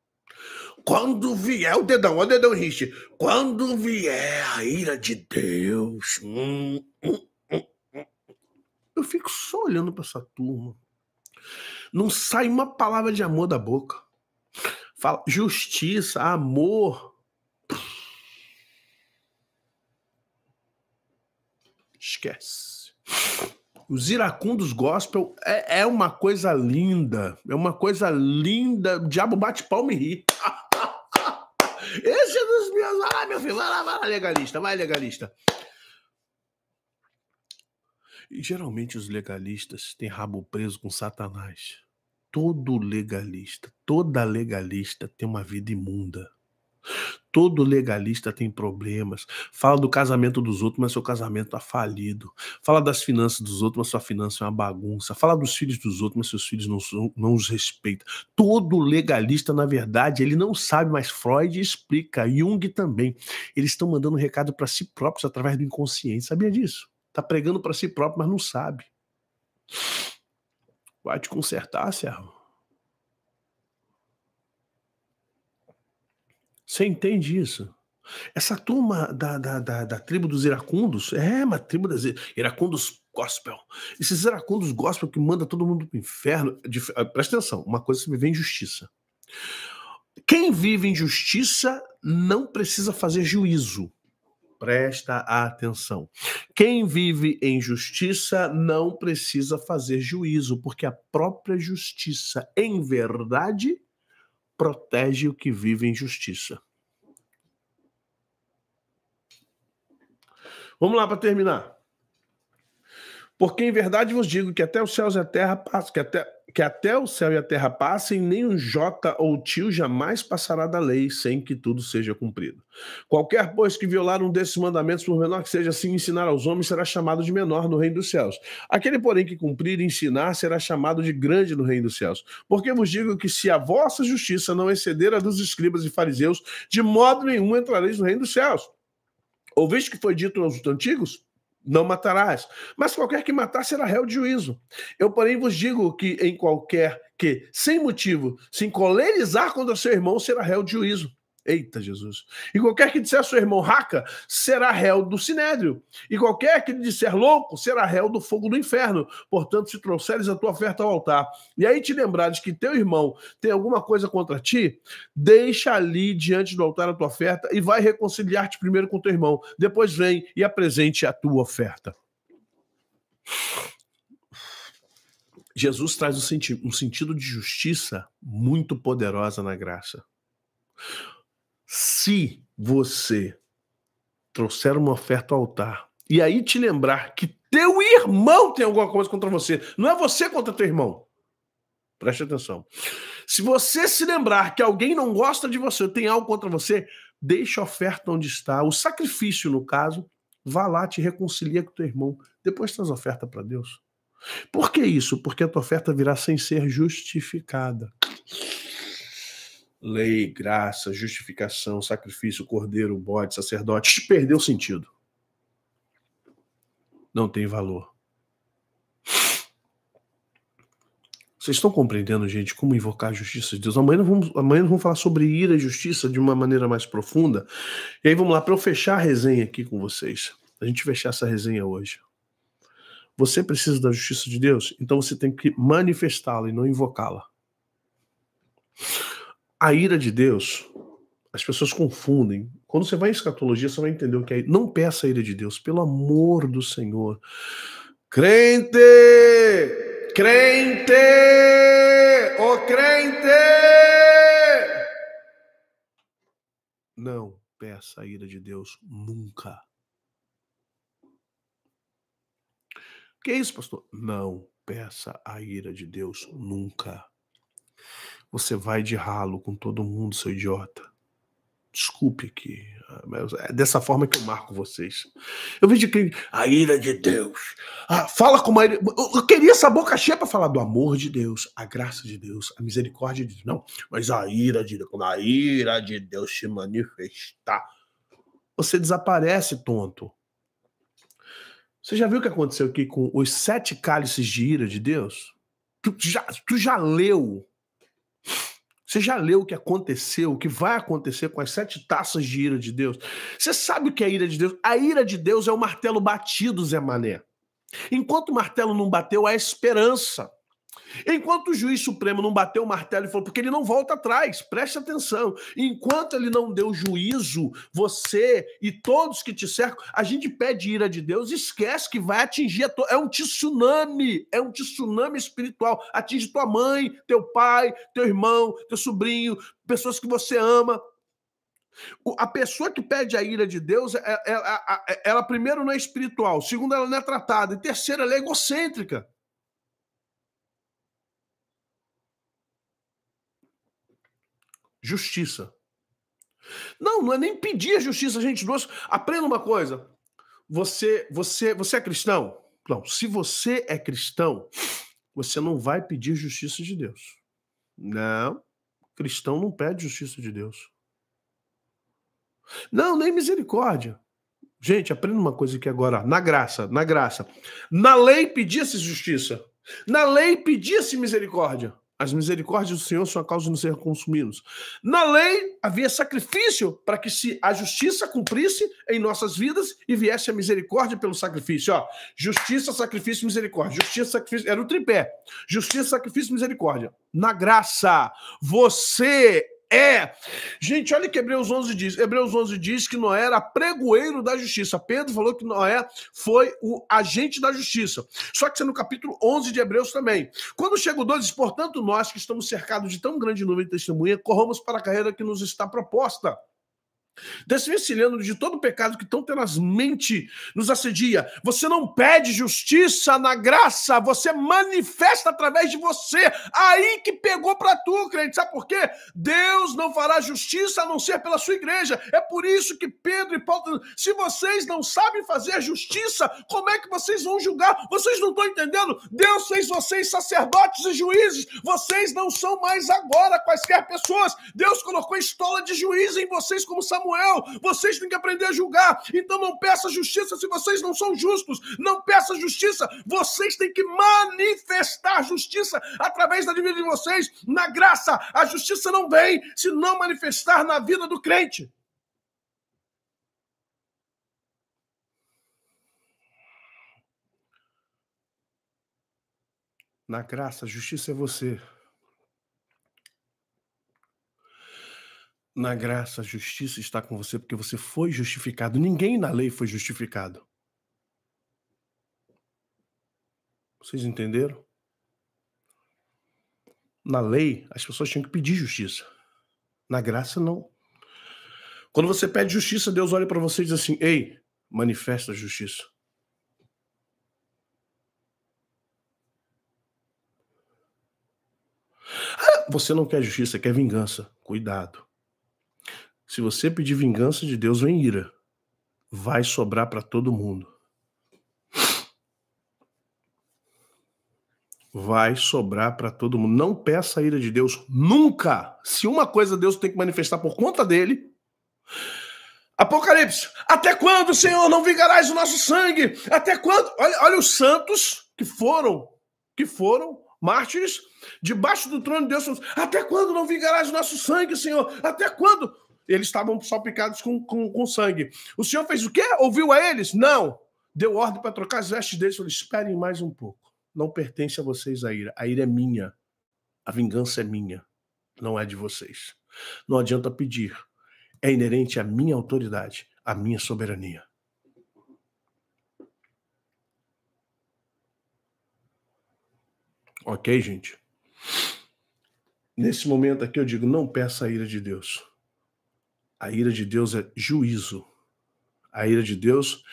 Quando vier o dedão, o dedão riste. Quando vier a ira de Deus, hum, hum, hum, eu fico só olhando para essa turma. Não sai uma palavra de amor da boca. Fala, justiça, amor. Esquece. Os iracundos gospel é, é uma coisa linda. É uma coisa linda. O diabo bate palma e ri. [LAUGHS] Esse é dos meus. Vai ah, lá, meu filho. Vai lá, vai lá, legalista. Vai, legalista. E geralmente os legalistas têm rabo preso com Satanás. Todo legalista, toda legalista tem uma vida imunda. Todo legalista tem problemas. Fala do casamento dos outros, mas seu casamento está falido. Fala das finanças dos outros, mas sua finança é uma bagunça. Fala dos filhos dos outros, mas seus filhos não, não os respeitam. Todo legalista, na verdade, ele não sabe, mas Freud explica, Jung também. Eles estão mandando um recado para si próprios através do inconsciente. Sabia disso? Tá pregando para si próprio, mas não sabe. Vai te consertar, servo. Você entende isso? Essa turma da, da, da, da, tribo dos iracundos, é uma tribo das iracundos gospel. Esses iracundos gospel que manda todo mundo pro inferno. É De, é, presta atenção, uma coisa se é em justiça Quem vive justiça não precisa fazer juízo. Presta atenção. Quem vive em justiça não precisa fazer juízo, porque a própria justiça, em verdade, protege o que vive em justiça. Vamos lá para terminar. Porque em verdade vos digo que até os céus e a terra passam, que até que até o céu e a terra passem, nem um jota ou tio jamais passará da lei, sem que tudo seja cumprido. Qualquer, pois, que violar um desses mandamentos, por menor que seja, assim ensinar aos homens, será chamado de menor no reino dos céus. Aquele, porém, que cumprir e ensinar, será chamado de grande no reino dos céus. Porque vos digo que se a vossa justiça não exceder a dos escribas e fariseus, de modo nenhum entrareis no reino dos céus. Ouviste que foi dito aos antigos? não matarás. Mas qualquer que matar será réu de juízo. Eu, porém, vos digo que em qualquer que, sem motivo, se encolerizar contra seu irmão, será réu de juízo. Eita Jesus. E qualquer que disser a seu irmão raca será réu do sinédrio. E qualquer que lhe disser louco será réu do fogo do inferno. Portanto, se trouxeres a tua oferta ao altar e aí te lembrares que teu irmão tem alguma coisa contra ti, deixa ali diante do altar a tua oferta e vai reconciliar-te primeiro com teu irmão. Depois vem e apresente a tua oferta. Jesus traz um, senti um sentido de justiça muito poderosa na graça se você trouxer uma oferta ao altar e aí te lembrar que teu irmão tem alguma coisa contra você, não é você contra teu irmão. Preste atenção. Se você se lembrar que alguém não gosta de você, tem algo contra você, deixa a oferta onde está, o sacrifício no caso, vá lá te reconcilia com teu irmão, depois traz a oferta para Deus. Por que isso? Porque a tua oferta virá sem ser justificada lei, graça, justificação, sacrifício, cordeiro, bode, sacerdote, perdeu sentido. Não tem valor. Vocês estão compreendendo, gente, como invocar a justiça de Deus? Amanhã vamos, amanhã vamos falar sobre ira e justiça de uma maneira mais profunda. E aí vamos lá, para eu fechar a resenha aqui com vocês. A gente fechar essa resenha hoje. Você precisa da justiça de Deus, então você tem que manifestá-la e não invocá-la. A ira de Deus, as pessoas confundem. Quando você vai em escatologia, você vai entender o que é. Não peça a ira de Deus, pelo amor do Senhor. Crente! Crente! Ô oh, crente! Não peça a ira de Deus nunca. Que isso, pastor? Não peça a ira de Deus nunca. Você vai de ralo com todo mundo, seu idiota. Desculpe aqui. É dessa forma que eu marco vocês. Eu vejo que a ira de Deus. Ah, fala com uma ira. Eu queria essa boca cheia para falar do amor de Deus, a graça de Deus, a misericórdia de Deus. Não, mas a ira de Deus, quando a ira de Deus se manifestar, você desaparece, tonto. Você já viu o que aconteceu aqui com os sete cálices de ira de Deus? Tu já, tu já leu você já leu o que aconteceu, o que vai acontecer com as sete taças de ira de Deus? Você sabe o que é a ira de Deus? A ira de Deus é o martelo batido, Zé Mané. Enquanto o martelo não bateu, há esperança. Enquanto o juiz supremo não bateu o martelo e falou, porque ele não volta atrás, preste atenção. Enquanto ele não deu juízo, você e todos que te cercam, a gente pede ira de Deus, esquece que vai atingir a tua. É um tsunami, é um tsunami espiritual. Atinge tua mãe, teu pai, teu irmão, teu sobrinho, pessoas que você ama. A pessoa que pede a ira de Deus, ela, é, ela, é, é, ela primeiro não é espiritual, segundo, ela não é tratada, e terceiro, ela é egocêntrica. Justiça. Não, não é nem pedir a justiça, gente. doce. aprenda uma coisa. Você, você, você é cristão? Não. Se você é cristão, você não vai pedir justiça de Deus. Não. Cristão não pede justiça de Deus. Não, nem misericórdia. Gente, aprenda uma coisa aqui agora. Na graça, na graça. Na lei pedia-se justiça. Na lei pedia-se misericórdia. As misericórdias do Senhor são a causa de não ser consumidos. Na lei havia sacrifício para que se a justiça cumprisse em nossas vidas e viesse a misericórdia pelo sacrifício. Ó, justiça, sacrifício, misericórdia. Justiça, sacrifício. Era o tripé. Justiça, sacrifício, misericórdia. Na graça, você é. Gente, olha que Hebreus 11 diz. Hebreus 11 diz que Noé era pregoeiro da justiça. Pedro falou que Noé foi o agente da justiça. Só que isso é no capítulo 11 de Hebreus também. Quando chega o 12, diz, portanto, nós que estamos cercados de tão grande nuvem de testemunha, corramos para a carreira que nos está proposta desvencilhando de todo o pecado que tão tenazmente nos assedia. Você não pede justiça na graça, você manifesta através de você. Aí que pegou para tu, crente. Sabe por quê? Deus não fará justiça a não ser pela sua igreja. É por isso que Pedro e Paulo, se vocês não sabem fazer justiça, como é que vocês vão julgar? Vocês não estão entendendo? Deus fez vocês sacerdotes e juízes. Vocês não são mais agora quaisquer pessoas. Deus colocou estola de juízo em vocês como Samuel como eu. Vocês têm que aprender a julgar. Então não peça justiça se vocês não são justos. Não peça justiça. Vocês têm que manifestar justiça através da vida de vocês. Na graça, a justiça não vem se não manifestar na vida do crente. Na graça, a justiça é você. na graça, a justiça está com você porque você foi justificado. Ninguém na lei foi justificado. Vocês entenderam? Na lei, as pessoas tinham que pedir justiça. Na graça, não. Quando você pede justiça, Deus olha para você e diz assim: Ei, manifesta a justiça. Ah, você não quer justiça, quer vingança. Cuidado. Se você pedir vingança de Deus, vem ira. Vai sobrar para todo mundo. Vai sobrar para todo mundo. Não peça a ira de Deus nunca. Se uma coisa Deus tem que manifestar por conta dele, Apocalipse, até quando, Senhor, não vingarás o nosso sangue? Até quando? Olha, olha os santos que foram, que foram mártires, debaixo do trono de Deus. Até quando não vingarás o nosso sangue, Senhor? Até quando? eles estavam salpicados com, com, com sangue. O senhor fez o quê? Ouviu a eles? Não. Deu ordem para trocar as vestes deles. Falou: esperem mais um pouco. Não pertence a vocês a ira. A ira é minha. A vingança é minha. Não é de vocês. Não adianta pedir. É inerente à minha autoridade, à minha soberania. Ok, gente? Nesse momento aqui eu digo: não peça a ira de Deus. A ira de Deus é juízo. A ira de Deus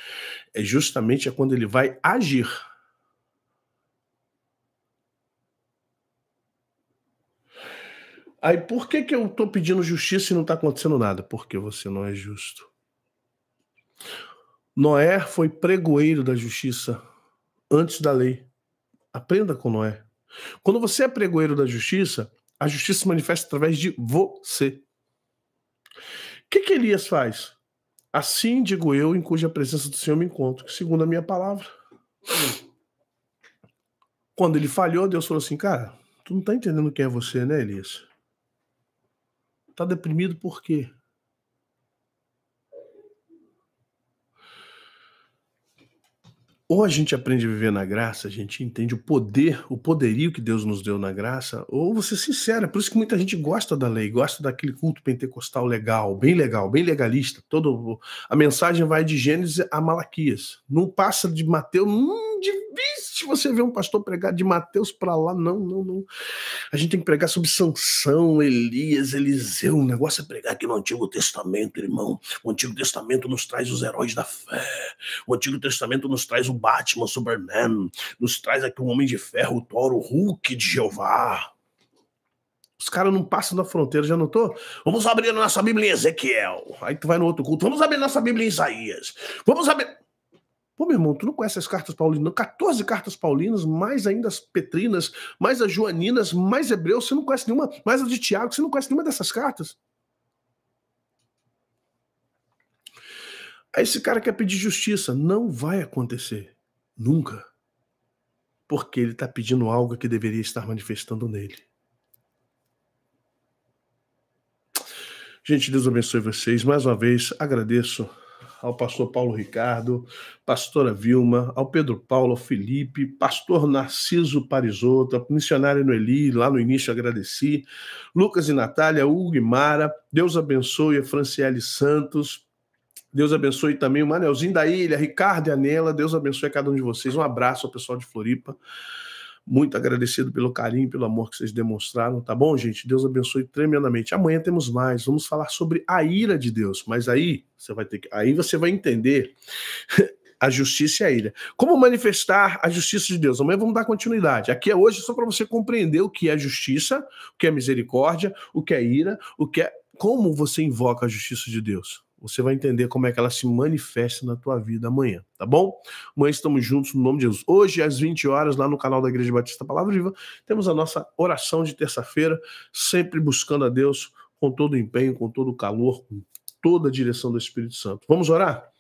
é justamente é quando ele vai agir. Aí por que, que eu estou pedindo justiça e não está acontecendo nada? Porque você não é justo. Noé foi pregoeiro da justiça antes da lei. Aprenda com Noé. Quando você é pregoeiro da justiça, a justiça se manifesta através de você que, que Elias faz? Assim digo eu, em cuja presença do Senhor me encontro, segundo a minha palavra. Quando ele falhou, Deus falou assim: Cara, tu não tá entendendo quem é você, né, Elias? Tá deprimido por quê? Ou a gente aprende a viver na graça, a gente entende o poder, o poderio que Deus nos deu na graça, ou você sincera, é por isso que muita gente gosta da lei, gosta daquele culto pentecostal legal, bem legal, bem legalista. Todo a mensagem vai de Gênesis a Malaquias. Não passa de Mateus, hum, de se você vê um pastor pregar de Mateus para lá, não, não, não. A gente tem que pregar sobre Sansão, Elias, Eliseu. O negócio é pregar aqui no Antigo Testamento, irmão. O Antigo Testamento nos traz os heróis da fé. O Antigo Testamento nos traz o Batman, Superman. Nos traz aqui o Homem de Ferro, o Thor, o Hulk de Jeová. Os caras não passam da fronteira, já notou? Vamos abrir a nossa Bíblia em Ezequiel. Aí tu vai no outro culto. Vamos abrir a nossa Bíblia em Isaías. Vamos abrir. Pô, meu irmão, tu não conhece as cartas paulinas? 14 cartas paulinas, mais ainda as petrinas, mais as joaninas, mais hebreus, você não conhece nenhuma, mais a de Tiago, você não conhece nenhuma dessas cartas? Aí esse cara quer pedir justiça. Não vai acontecer. Nunca. Porque ele está pedindo algo que deveria estar manifestando nele. Gente, Deus abençoe vocês. Mais uma vez, agradeço ao pastor Paulo Ricardo, pastora Vilma, ao Pedro Paulo, ao Felipe, pastor Narciso Parisotto, missionário Noeli, lá no início agradeci, Lucas e Natália, Hugo e Mara, Deus abençoe a Franciele Santos, Deus abençoe também o Manelzinho da Ilha, Ricardo e Anela, Deus abençoe a cada um de vocês, um abraço ao pessoal de Floripa. Muito agradecido pelo carinho, pelo amor que vocês demonstraram, tá bom, gente? Deus abençoe tremendamente. Amanhã temos mais, vamos falar sobre a ira de Deus, mas aí você vai ter que, aí você vai entender [LAUGHS] a justiça e a ira. Como manifestar a justiça de Deus? Amanhã vamos dar continuidade. Aqui é hoje só para você compreender o que é justiça, o que é misericórdia, o que é ira, o que é como você invoca a justiça de Deus você vai entender como é que ela se manifesta na tua vida amanhã, tá bom? Amanhã estamos juntos no nome de Jesus. Hoje, às 20 horas, lá no canal da Igreja Batista Palavra Viva, temos a nossa oração de terça-feira, sempre buscando a Deus com todo o empenho, com todo o calor, com toda a direção do Espírito Santo. Vamos orar?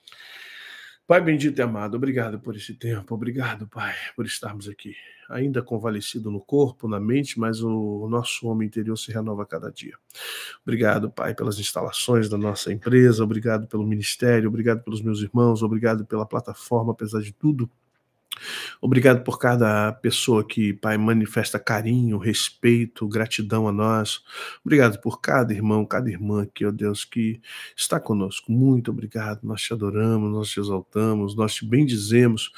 Pai bendito e amado, obrigado por esse tempo, obrigado, Pai, por estarmos aqui, ainda convalescido no corpo, na mente, mas o nosso homem interior se renova a cada dia. Obrigado, Pai, pelas instalações da nossa empresa, obrigado pelo ministério, obrigado pelos meus irmãos, obrigado pela plataforma, apesar de tudo Obrigado por cada pessoa que, Pai, manifesta carinho, respeito, gratidão a nós. Obrigado por cada irmão, cada irmã aqui, ó Deus, que está conosco. Muito obrigado. Nós te adoramos, nós te exaltamos, nós te bendizemos.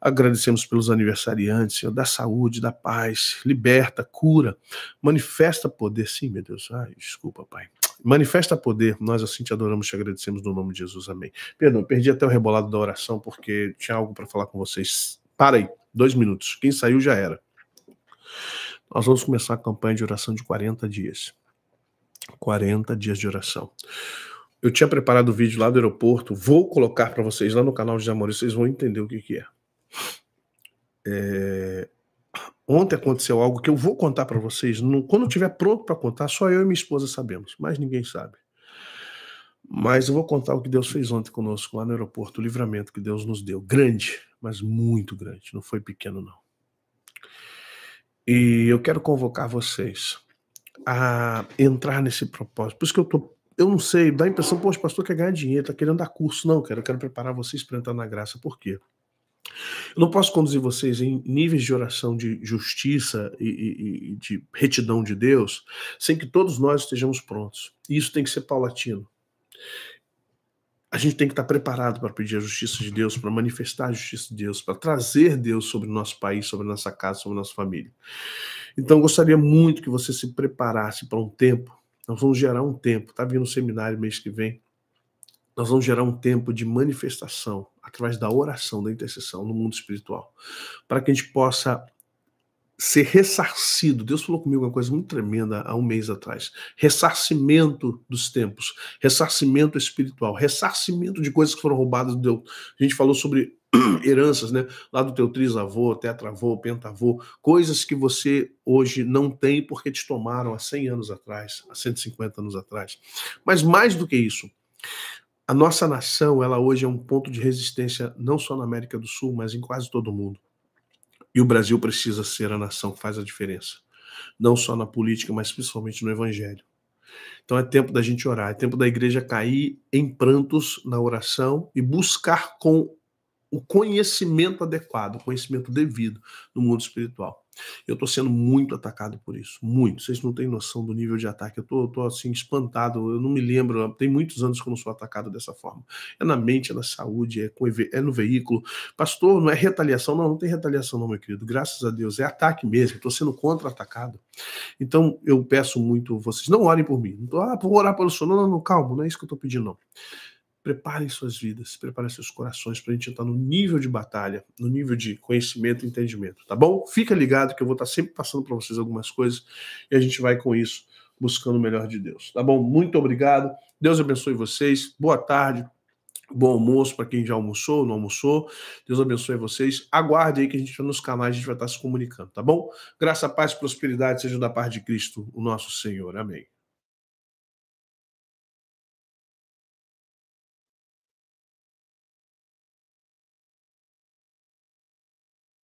Agradecemos pelos aniversariantes, Senhor, da saúde, da paz, liberta, cura, manifesta poder, sim, meu Deus. Ai, desculpa, Pai. Manifesta poder, nós assim te adoramos, te agradecemos no nome de Jesus, amém. Perdão, perdi até o rebolado da oração, porque tinha algo para falar com vocês. Para aí, dois minutos. Quem saiu já era. Nós vamos começar a campanha de oração de 40 dias. 40 dias de oração. Eu tinha preparado o vídeo lá do aeroporto, vou colocar para vocês lá no canal de Amor, vocês vão entender o que, que é. é. Ontem aconteceu algo que eu vou contar para vocês. quando eu estiver pronto para contar, só eu e minha esposa sabemos, mas ninguém sabe. Mas eu vou contar o que Deus fez ontem conosco lá no aeroporto, o livramento que Deus nos deu. Grande, mas muito grande, não foi pequeno, não. E eu quero convocar vocês a entrar nesse propósito. Por isso que eu tô. Eu não sei, dá a impressão, poxa, pastor quer ganhar dinheiro, tá querendo dar curso. Não, cara, eu quero preparar vocês para entrar na graça. Por quê? Eu não posso conduzir vocês em níveis de oração de justiça e, e, e de retidão de Deus sem que todos nós estejamos prontos. E isso tem que ser paulatino. A gente tem que estar preparado para pedir a justiça de Deus, para manifestar a justiça de Deus, para trazer Deus sobre o nosso país, sobre a nossa casa, sobre a nossa família. Então, gostaria muito que você se preparasse para um tempo. Nós vamos gerar um tempo. Está vindo um seminário mês que vem nós vamos gerar um tempo de manifestação através da oração, da intercessão no mundo espiritual, para que a gente possa ser ressarcido. Deus falou comigo uma coisa muito tremenda há um mês atrás: ressarcimento dos tempos, ressarcimento espiritual, ressarcimento de coisas que foram roubadas Deus. A gente falou sobre [CLEARS THROAT] heranças, né? Lá do teu trisavô, tetravô, pentavô, coisas que você hoje não tem porque te tomaram há 100 anos atrás, há 150 anos atrás. Mas mais do que isso, a nossa nação, ela hoje é um ponto de resistência não só na América do Sul, mas em quase todo o mundo. E o Brasil precisa ser a nação que faz a diferença, não só na política, mas principalmente no evangelho. Então é tempo da gente orar, é tempo da igreja cair em prantos na oração e buscar com o conhecimento adequado, o conhecimento devido no mundo espiritual. Eu estou sendo muito atacado por isso, muito. Vocês não têm noção do nível de ataque. Eu tô, tô assim espantado. Eu não me lembro. Tem muitos anos que eu não sou atacado dessa forma. É na mente, é na saúde, é, com, é no veículo. Pastor, não é retaliação? Não, não tem retaliação, não, meu querido. Graças a Deus, é ataque mesmo. Estou sendo contra-atacado. Então eu peço muito vocês, não orem por mim. Não estou ah, vou orar pelo senhor. Não, não, não, calma. Não é isso que eu estou pedindo, não. Preparem suas vidas, preparem seus corações para a gente entrar no nível de batalha, no nível de conhecimento e entendimento, tá bom? Fica ligado que eu vou estar tá sempre passando para vocês algumas coisas e a gente vai com isso buscando o melhor de Deus, tá bom? Muito obrigado. Deus abençoe vocês. Boa tarde. Bom almoço para quem já almoçou, não almoçou. Deus abençoe vocês. Aguarde aí que a gente nos canais a gente vai estar tá se comunicando, tá bom? Graça, paz, prosperidade sejam da parte de Cristo, o nosso Senhor. Amém.